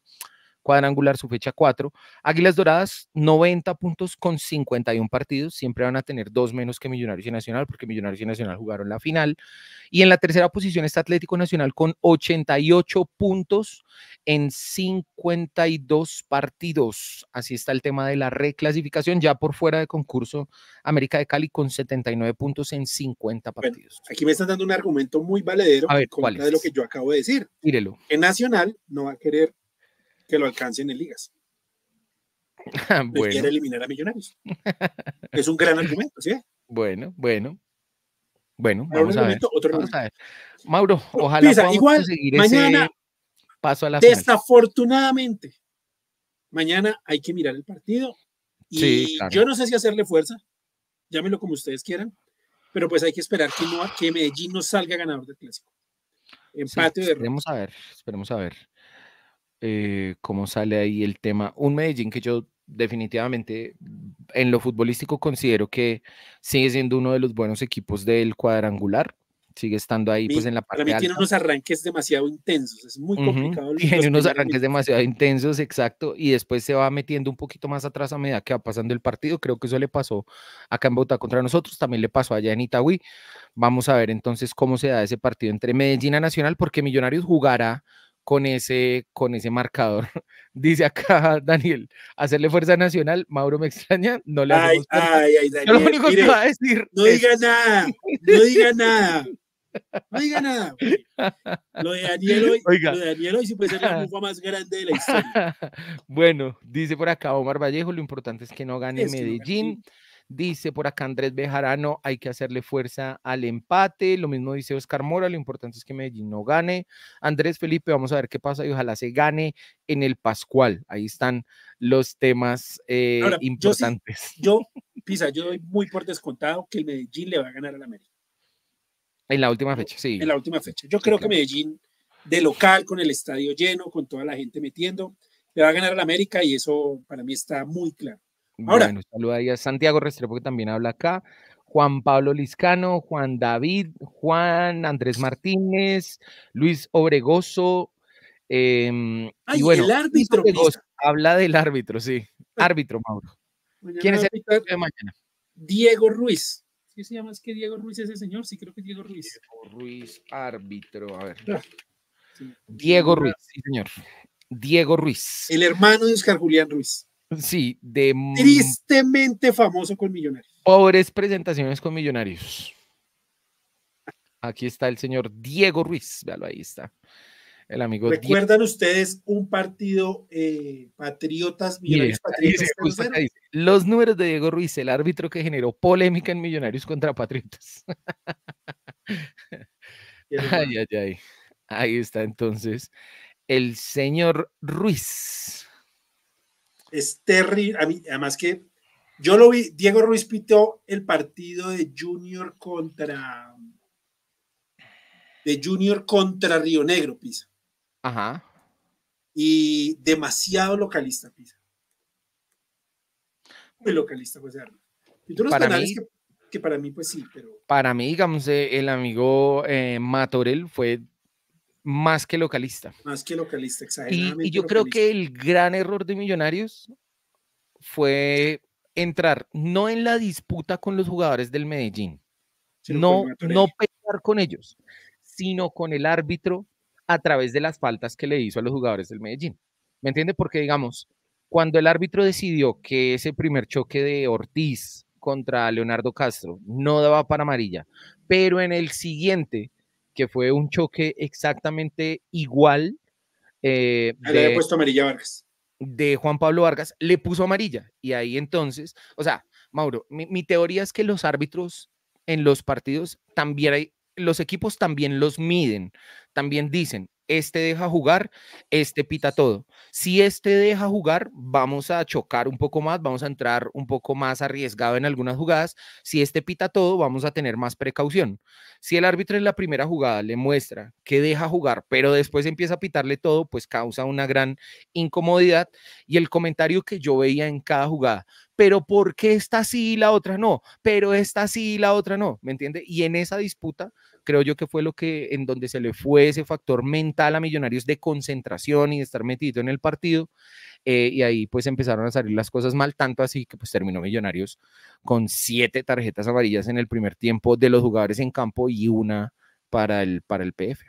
S1: cuadrangular, su fecha 4. Águilas Doradas, 90 puntos con 51 partidos. Siempre van a tener dos menos que Millonarios y Nacional, porque Millonarios y Nacional jugaron la final. Y en la tercera posición está Atlético Nacional con 88 puntos en 52 partidos. Así está el tema de la reclasificación, ya por fuera de concurso América de Cali con 79 puntos en 50 partidos.
S2: aquí me están dando un argumento muy valedero a ver, contra de lo que yo acabo de decir. Mírelo. Que Nacional no va a querer que lo alcancen en ligas.
S1: quiere
S2: eliminar a Millonarios. es un gran argumento,
S1: ¿sí? Bueno, bueno. Bueno, vamos, a, ver.
S2: Otro vamos a Mauro, ojalá igual, mañana, paso a la Desafortunadamente, mañana hay que mirar el partido. Y yo no sé si hacerle fuerza, llámelo como ustedes quieran, pero pues hay que esperar que, no, que Medellín no salga ganador del clásico. Empate sí,
S1: Esperemos a ver, esperemos a ver. Eh, cómo sale ahí el tema. Un Medellín que yo definitivamente en lo futbolístico considero que sigue siendo uno de los buenos equipos del cuadrangular. Sigue estando ahí, pues en la parte. Para mí tiene unos
S2: arranques demasiado intensos, es muy complicado. Tiene unos arranques
S1: demasiado intensos, exacto, y después se va metiendo un poquito más atrás a medida que va pasando el partido. Creo que eso le pasó acá en Bogotá contra nosotros, también le pasó allá en Itagüí. Vamos a ver entonces cómo se da ese partido entre Medellín a Nacional, porque Millonarios jugará con ese, con ese marcador. Dice acá Daniel, hacerle fuerza nacional, Mauro me extraña, no le ay, va a No diga nada, no diga nada.
S2: No diga nada. Lo de Daniel hoy, Lo de Daniel hoy sí puede ser la bufa más grande de la historia.
S1: Bueno, dice por acá Omar Vallejo, lo importante es que no gane Medellín. Dice por acá Andrés Bejarano, hay que hacerle fuerza al empate. Lo mismo dice Oscar Mora, lo importante es que Medellín no gane. Andrés Felipe, vamos a ver qué pasa y ojalá se gane en el Pascual. Ahí están los temas eh, importantes.
S2: Yo, Pisa, yo doy muy por descontado que el Medellín le va a ganar al América.
S1: En la última fecha, sí. En la
S2: última fecha. Yo creo que Medellín, de local, con el estadio lleno, con toda la gente metiendo, le va a ganar al América y eso para mí está muy claro. Ahora.
S1: Bueno, a Santiago Restrepo, que también habla acá. Juan Pablo Liscano, Juan David, Juan Andrés Martínez, Luis Obregoso. Em, y bueno, habla del árbitro, sí. Árbitro, Mauro. ¿Quién es el árbitro de mañana? Diego
S2: Ruiz. ¿Qué se llama? Es que Diego Ruiz es ese señor, sí creo que Diego Ruiz. Diego Ruiz, árbitro, a ver. Ah.
S1: Diego Ruiz, sí, señor. Diego Ruiz. El hermano de Oscar Julián Ruiz. Sí, de...
S2: Tristemente famoso con Millonarios.
S1: Pobres presentaciones con Millonarios. Aquí está el señor Diego Ruiz, véalo, ahí está. El amigo ¿Recuerdan
S2: ustedes un partido eh, Patriotas Millonarios Patriotas?
S1: los números de Diego Ruiz, el árbitro que generó polémica en Millonarios contra Patriotas. ay, ay, ay. Ahí está entonces el señor Ruiz
S2: es terrible. Además que yo lo vi, Diego Ruiz pitó el partido de Junior contra de Junior contra Río Negro, Pisa. Ajá. Y demasiado localista, Pisa. Muy localista, José pues, para mí, que, para mí, pues sí, pero.
S1: Para mí, digamos, eh, el amigo eh, Matorel fue más que localista.
S2: Más que localista, exageradamente. Y, yo creo que
S1: el gran error de Millonarios fue entrar no en la disputa con los jugadores del Medellín, no, no pelear con ellos, sino con el árbitro a través de las faltas que le hizo a los jugadores del Medellín. ¿Me entiende? Porque, digamos, cuando el árbitro decidió que ese primer choque de Ortiz contra Leonardo Castro no daba para amarilla, pero en el siguiente que fue un choque exactamente igual. de, eh, ah, le había puesto amarilla Vargas. De Juan Pablo Vargas, le puso amarilla. Y ahí entonces, o sea, Mauro, mi, mi teoría es que los árbitros en los partidos también hay, los equipos también los miden, también dicen, este deja jugar, este pita todo. Si este deja jugar, vamos a chocar un poco más, vamos a entrar un poco más arriesgado en algunas jugadas. Si este pita todo, vamos a tener más precaución. Si el árbitro en la primera jugada le muestra que deja jugar, pero después empieza a pitarle todo, pues causa una gran incomodidad. Y el comentario que yo veía en cada jugada, pero ¿por qué esta sí y la otra no? Pero esta sí y la otra no, ¿me entiende? Y en esa disputa creo yo que fue lo que en donde se le fue ese factor mental a Millonarios de concentración y de estar metido en el partido. Eh, y ahí pues empezaron a salir las cosas mal, tanto así que pues terminó Millonarios con siete tarjetas amarillas en el primer tiempo de los jugadores en campo y una para el, para el PF.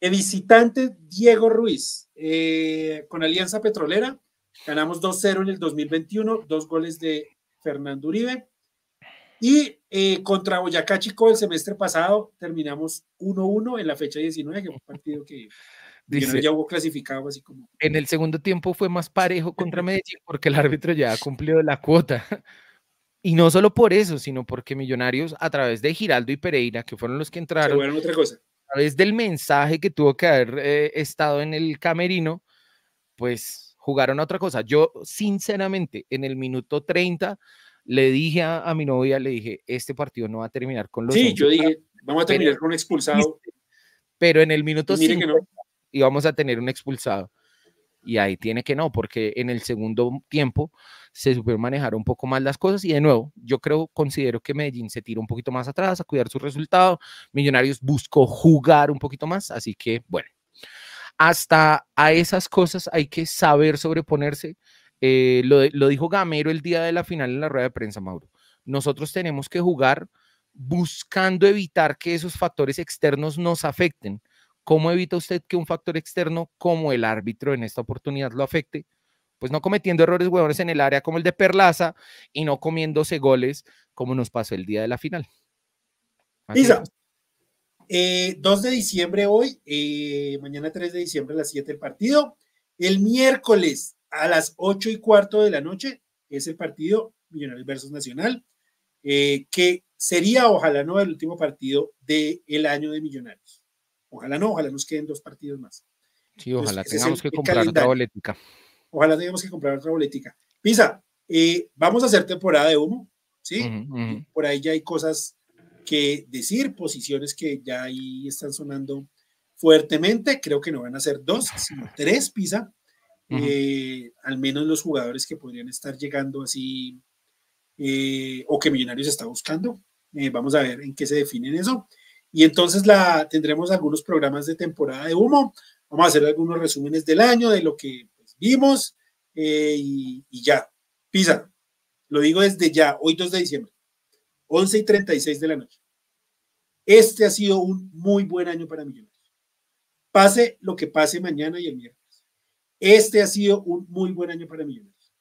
S2: visitante, Diego Ruiz, eh, con Alianza Petrolera, ganamos 2-0 en el 2021, dos goles de Fernando Uribe. Y eh, contra Boyacá Chico el semestre pasado terminamos 1-1 en la fecha 19, que fue un partido que, Dice, ya hubo clasificado así como...
S1: En el segundo tiempo fue más parejo contra Medellín porque el árbitro ya ha cumplido la cuota. Y no solo por eso, sino porque Millonarios a través de Giraldo y Pereira, que fueron los que entraron... otra cosa. A través del mensaje que tuvo que haber eh, estado en el camerino, pues jugaron a otra cosa. Yo, sinceramente, en el minuto 30 le dije a, mi novia, le dije, este partido no va a terminar con los... Sí, yo dije,
S2: vamos a terminar con un expulsado.
S1: Pero en el minuto y vamos íbamos a tener un expulsado. Y ahí tiene que no, porque en el segundo tiempo se super manejar un poco más las cosas. Y de nuevo, yo creo, considero que Medellín se tira un poquito más atrás a cuidar su resultado. Millonarios buscó jugar un poquito más. Así que, bueno, hasta a esas cosas hay que saber sobreponerse eh, lo, dijo Gamero el día de la final en la rueda de prensa, Mauro. Nosotros tenemos que jugar buscando evitar que esos factores externos nos afecten. ¿Cómo evita usted que un factor externo como el árbitro en esta oportunidad lo afecte? Pues no cometiendo errores huevones en el área como el de Perlaza y no comiéndose goles como nos pasó el día de la final. Isa,
S2: 2 eh, de diciembre hoy, eh, mañana 3 de diciembre a las 7 del partido. El miércoles a las ocho y cuarto de la noche es el partido Millonarios versus Nacional, eh, que sería ojalá no el último partido del año de Millonarios. Ojalá no, ojalá nos queden dos partidos más. Sí, ojalá tengamos que comprar otra boletica. Ojalá tengamos que comprar otra boletica. Pisa, eh, vamos a hacer temporada de humo, ¿sí? Por ahí ya hay cosas que decir, posiciones que ya ahí están sonando fuertemente. Creo que no van a ser dos, sino tres, Pisa. Eh, al menos los jugadores que podrían estar llegando así eh, o que Millonarios está buscando. Eh, vamos a ver en qué se definen eso. Y entonces la, tendremos algunos programas de temporada de humo. Vamos a hacer algunos resúmenes del año, de lo que pues, vimos y, y, ya. Pisa, lo digo desde ya, hoy 2 de diciembre, 11 y 36 de la noche. Este ha sido un muy buen año para Millonarios. Pase lo que pase mañana y el miércoles. Este ha sido un muy buen año para Millonarios.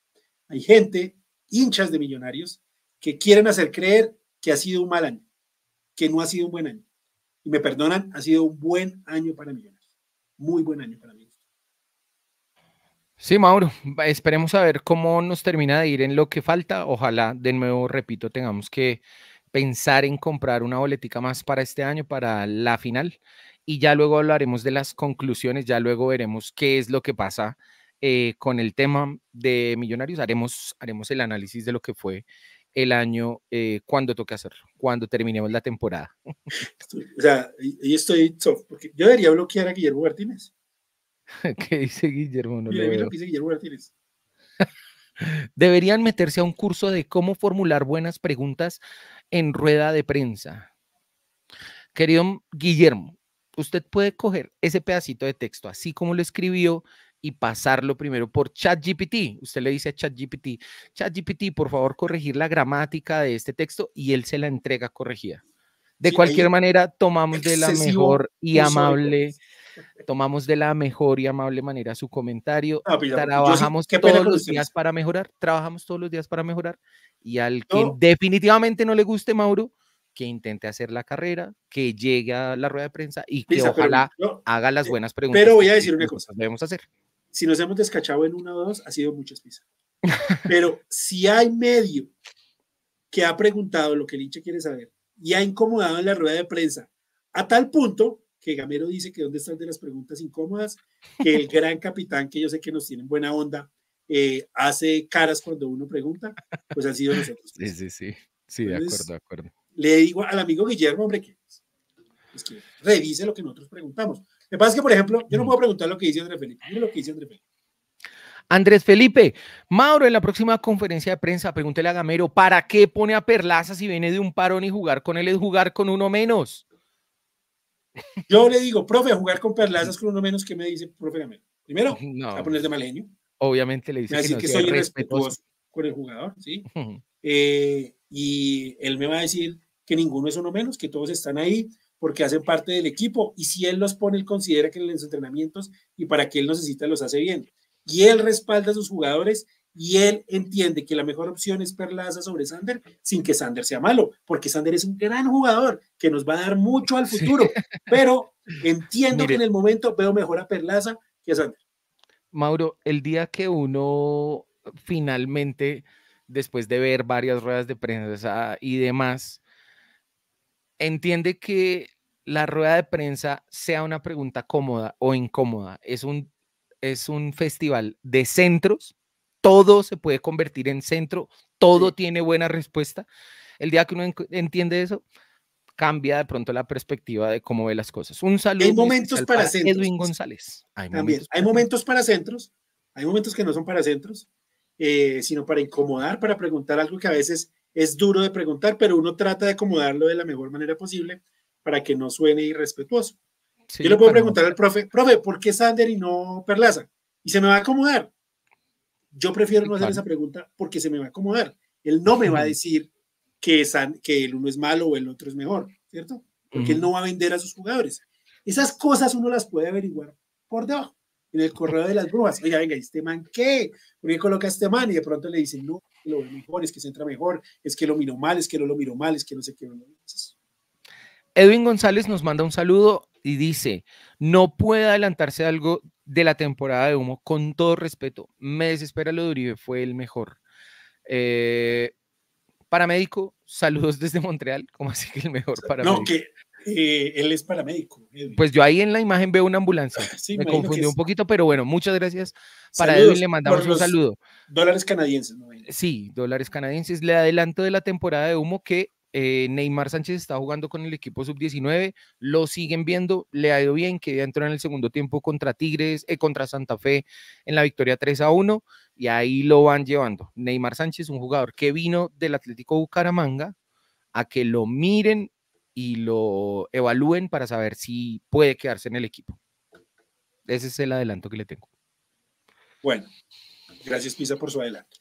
S2: Hay gente, hinchas de Millonarios, que quieren hacer creer que ha sido un mal año, que no ha sido un buen año. Y me perdonan, ha sido un buen año para Millonarios. Muy buen año para mí.
S1: Sí, Mauro, esperemos a ver cómo nos termina de ir en lo que falta. Ojalá, de nuevo, repito, tengamos que pensar en comprar una boletica más para este año, para la final y ya luego hablaremos de las conclusiones, ya luego veremos qué es lo que pasa eh, con el tema de Millonarios. Haremos, haremos el análisis de lo que fue el año eh, cuando toque hacerlo, cuando terminemos la temporada.
S2: O sea, yo estoy, yo debería bloquear a Guillermo Martínez.
S1: ¿Qué dice Guillermo? Deberían meterse a un curso de cómo formular buenas preguntas en rueda de prensa. Querido Guillermo, usted puede coger ese pedacito de texto así como lo escribió y pasarlo primero por ChatGPT. Usted le dice a ChatGPT, ChatGPT, por favor, corregir la gramática de este texto y él se la entrega corregida. De cualquier manera, tomamos de la mejor y amable, tomamos de la mejor y amable manera su comentario. trabajamos todos los días para mejorar, trabajamos todos los días para mejorar. Y al que definitivamente no le guste, Mauro, que intente hacer la carrera, que llegue a la rueda de prensa y que ojalá haga las eh, buenas preguntas. Pero voy a decir una
S2: cosa. Debemos hacer. Si nos hemos descachado en una o dos, ha sido muchas pizzas. pero si hay medio que ha preguntado lo que el hincha quiere saber y ha incomodado en la rueda de prensa a tal punto que Gamero dice que dónde están de las preguntas incómodas, que el gran capitán, que yo sé que nos tienen buena onda, eh, hace caras cuando uno pregunta, pues han sido nosotros.
S1: Sí, sí, sí, sí, de acuerdo,
S2: de acuerdo le digo al amigo Guillermo, hombre, que, es pues, que revise lo que nosotros preguntamos. Me pasa que, por ejemplo, yo no mm. puedo preguntar lo que dice Andrés Felipe. lo que dice Andrés Felipe.
S1: Andrés Felipe, Mauro, en la próxima conferencia de prensa, pregúntele a Gamero, ¿para qué pone a Perlaza si viene de un parón y jugar con él es jugar con uno menos?
S2: Yo le digo, profe, jugar con perlazas es con uno menos, ¿qué me dice profe Gamero? Primero, a poner de maleño.
S1: Obviamente le dice que, soy irrespetuoso
S2: con el jugador, ¿sí? Eh, y él me va a decir, que ninguno es uno menos, que todos están ahí porque hacen parte del equipo y si él los pone, él considera que en los entrenamientos y para que él necesita los hace bien. Y él respalda a sus jugadores y él entiende que la mejor opción es Perlaza sobre Sander sin que Sander sea malo, porque Sander es un gran jugador que nos va a dar mucho al futuro, pero entiendo que en el momento veo mejor a Perlaza que a Sander.
S1: Mauro, el día que uno finalmente, después de ver varias ruedas de prensa y demás, entiende que la rueda de prensa sea una pregunta cómoda o incómoda. Es un, es un festival de centros, todo se puede convertir en centro, todo tiene buena respuesta. El día que uno entiende eso, cambia de pronto la perspectiva de cómo ve las cosas. Un saludo. Hay momentos para, centros. Edwin González.
S2: Hay momentos hay para momentos para centros, hay momentos que no son para centros, eh, sino para incomodar, para preguntar algo que a veces es duro de preguntar, pero uno trata de acomodarlo de la mejor manera posible para que no suene irrespetuoso. Yo le puedo preguntar al profe, profe, ¿por qué Sander y no Perlaza? Y se me va a acomodar. Yo prefiero no hacer esa pregunta porque se me va a acomodar. Él no me va a decir que, que el uno es malo o el otro es mejor, ¿cierto? Porque él no va a vender a sus jugadores. Esas cosas uno las puede averiguar por debajo, en el correo de las brujas. Oiga, venga, este man qué? ¿Por qué coloca a este man? Y de pronto le dicen, no, es que se entra mejor, es que lo miró mal, es que no lo miro mal, es que no sé qué.
S1: Edwin González nos manda un saludo y dice, no puede adelantarse algo de la temporada de humo, con todo respeto, me desespera lo de Uribe, fue el mejor. Eh, paramédico, saludos desde Montreal, como así que el mejor paramédico. No, que
S2: eh, él es paramédico. Pues
S1: yo ahí en la imagen veo una ambulancia. me confundí un poquito, pero bueno, muchas gracias. Para Edwin le mandamos un saludo. Dólares canadienses, eh, Sí, dólares canadienses. Le adelanto de la temporada de humo que eh, Neymar Sánchez está jugando con el equipo sub-19, lo siguen viendo, le ha ido bien, que ya entró en el segundo tiempo contra Tigres, eh, contra Santa Fe en la victoria 3 a 1, y ahí lo van llevando. Neymar Sánchez, un jugador que vino del Atlético Bucaramanga a que lo miren y lo evalúen para saber si puede quedarse en el equipo. Ese es el adelanto que le tengo.
S2: Bueno, Gracias, Pisa, por su adelanto.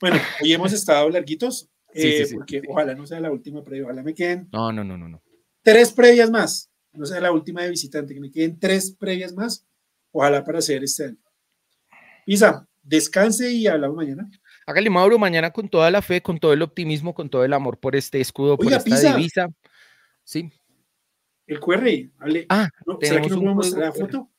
S2: Bueno, hoy hemos estado larguitos, eh, porque ojalá no sea la última previa, ojalá me queden.
S1: No, no, no, no, no.
S2: Tres previas más, no sea la última de visitante, que me queden tres previas más, ojalá para hacer este año. Pisa, descanse y hablamos mañana.
S1: Hágale, Mauro, mañana con toda la fe, con todo el optimismo, con todo el amor por este escudo, por esta divisa.
S2: Sí. El QR, Ah, ¿Será que nos vamos a la foto?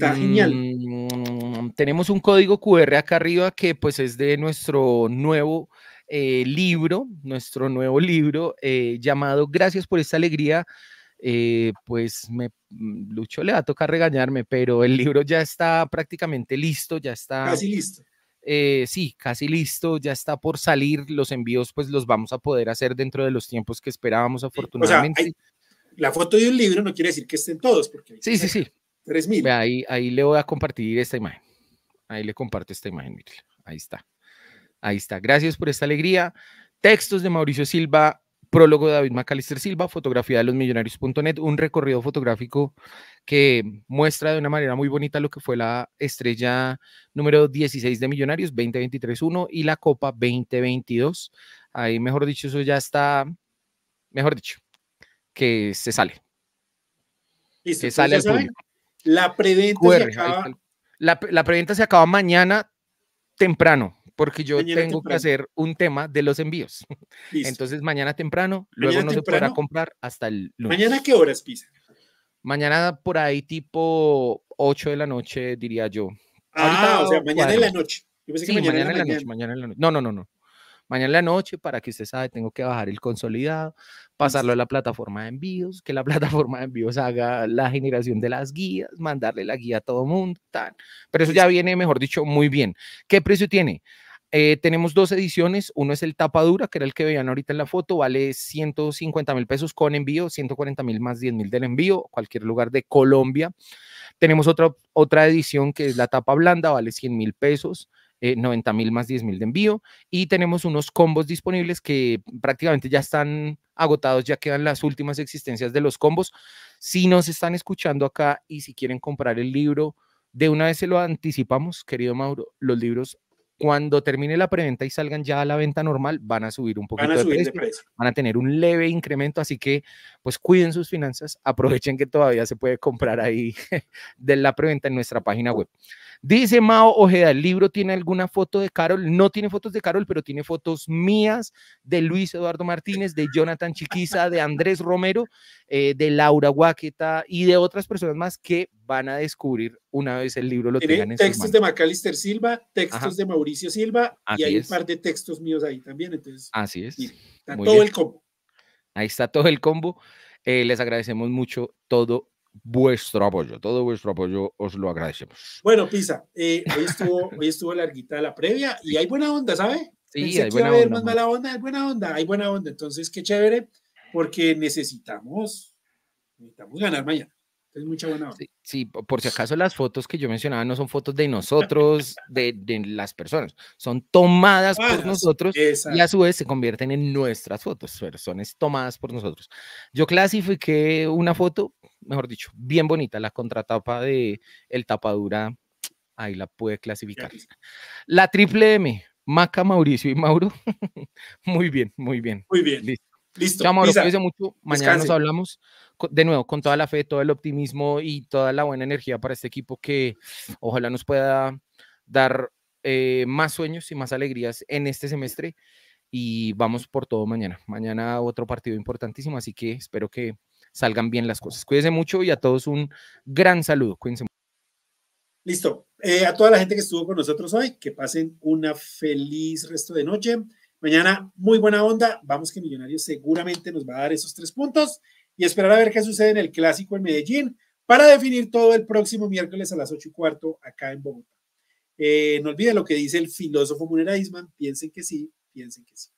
S1: Está genial. Mm, tenemos un código QR acá arriba que pues es de nuestro nuevo eh, libro, nuestro nuevo libro eh, llamado Gracias por esta alegría. Eh, pues me, mm, Lucho le va a tocar regañarme, pero el libro ya está prácticamente listo, ya está... Casi listo. sí, casi listo, ya está por salir, los envíos pues los vamos a poder hacer dentro de los tiempos que esperábamos afortunadamente.
S2: la foto de un libro no quiere decir que estén todos, porque...
S1: Sí, sí, sí, Ahí, ahí le voy a compartir esta imagen. Ahí le comparto esta imagen, Ahí está. Ahí está. Gracias por esta alegría. Textos de Mauricio Silva, prólogo de David Macalister Silva, fotografía de los millonarios.net, un recorrido fotográfico que muestra de una manera muy bonita lo que fue la estrella número 16 de Millonarios 2023-1 y la Copa 2022. Ahí, mejor dicho, eso ya está, mejor dicho, que se sale. Se se sale al público. La preventa se acaba. La, se acaba mañana temprano, porque yo tengo que hacer un tema de los envíos. Entonces mañana temprano, luego no se podrá comprar hasta el lunes. ¿Mañana qué horas, Pisa? Mañana por ahí tipo 8 de la noche, diría yo. Ah, o sea, mañana en la noche. mañana, en la, la noche, mañana en la noche. No, no, no, no mañana en la noche, para que usted sabe, tengo que bajar el consolidado, pasarlo a la plataforma de envíos, que la plataforma de envíos haga la generación de las guías, mandarle la guía a todo mundo, tal. Pero eso ya viene, mejor dicho, muy bien. ¿Qué precio tiene? Eh, tenemos dos ediciones. Uno es el tapa dura, que era el que veían ahorita en la foto. Vale 150 mil pesos con envío, 140 mil más 10 mil del envío, cualquier lugar de Colombia. Tenemos otra, otra edición que es la tapa blanda, vale 100 mil pesos. 90 eh, mil más 10 mil de envío. Y tenemos unos combos disponibles que prácticamente ya están agotados, ya quedan las últimas existencias de los combos. Si nos están escuchando acá y si quieren comprar el libro, de una vez se lo anticipamos, querido Mauro, los libros cuando termine la preventa y salgan ya a la venta normal, van a subir un poquito de, precio, van a tener un leve incremento, así que pues cuiden sus finanzas, aprovechen que todavía se puede comprar ahí de la preventa en nuestra página web. Dice Mao Ojeda, el libro tiene alguna foto de Carol. No tiene fotos de Carol, pero tiene fotos mías, de Luis Eduardo Martínez, de Jonathan Chiquiza, de Andrés Romero, eh, de Laura Guaqueta y de otras personas más que van a descubrir una vez el libro lo tengan en textos de
S2: Macalister Silva, textos de Mauricio Silva y hay un par de textos míos ahí también. Así es. está todo el combo.
S1: Ahí está todo el combo. Eh, les agradecemos mucho todo vuestro apoyo, todo vuestro apoyo os lo agradecemos.
S2: Bueno, Pisa, eh, hoy, estuvo, hoy estuvo larguita la previa y hay buena onda, ¿sabe? Sí, hay buena onda. hay buena onda, hay buena onda. Entonces, qué chévere, porque necesitamos, necesitamos ganar mañana. Es mucha buena onda. Sí,
S1: por si acaso las fotos que yo mencionaba no son fotos de nosotros, de, las personas, son tomadas por nosotros y a su vez se convierten en nuestras fotos, personas tomadas por nosotros. Yo clasifiqué una foto mejor dicho, bien bonita. La contratapa de el tapadura, ahí la puede clasificar. La triple M, Maca, Mauricio y Mauro. muy bien, muy bien. Muy bien. Listo.
S2: Listo. mucho. Mañana nos
S1: hablamos de nuevo con toda la fe, todo el optimismo y toda la buena energía para este equipo que ojalá nos pueda dar eh, más sueños y más alegrías en este semestre. Y vamos por todo mañana. Mañana otro partido importantísimo, así que espero que salgan bien las cosas. Cuídense mucho y a todos un gran saludo. Cuídense
S2: Listo. Eh, a toda la gente que estuvo con nosotros hoy, que pasen una feliz resto de noche. Mañana, muy buena onda. Vamos que Millonarios seguramente nos va a dar esos tres puntos y esperar a ver qué sucede en el clásico en Medellín para definir todo el próximo miércoles a las ocho y cuarto acá en Bogotá. Eh, no olviden lo que dice el filósofo Munera Isman. Piensen que sí, piensen que sí.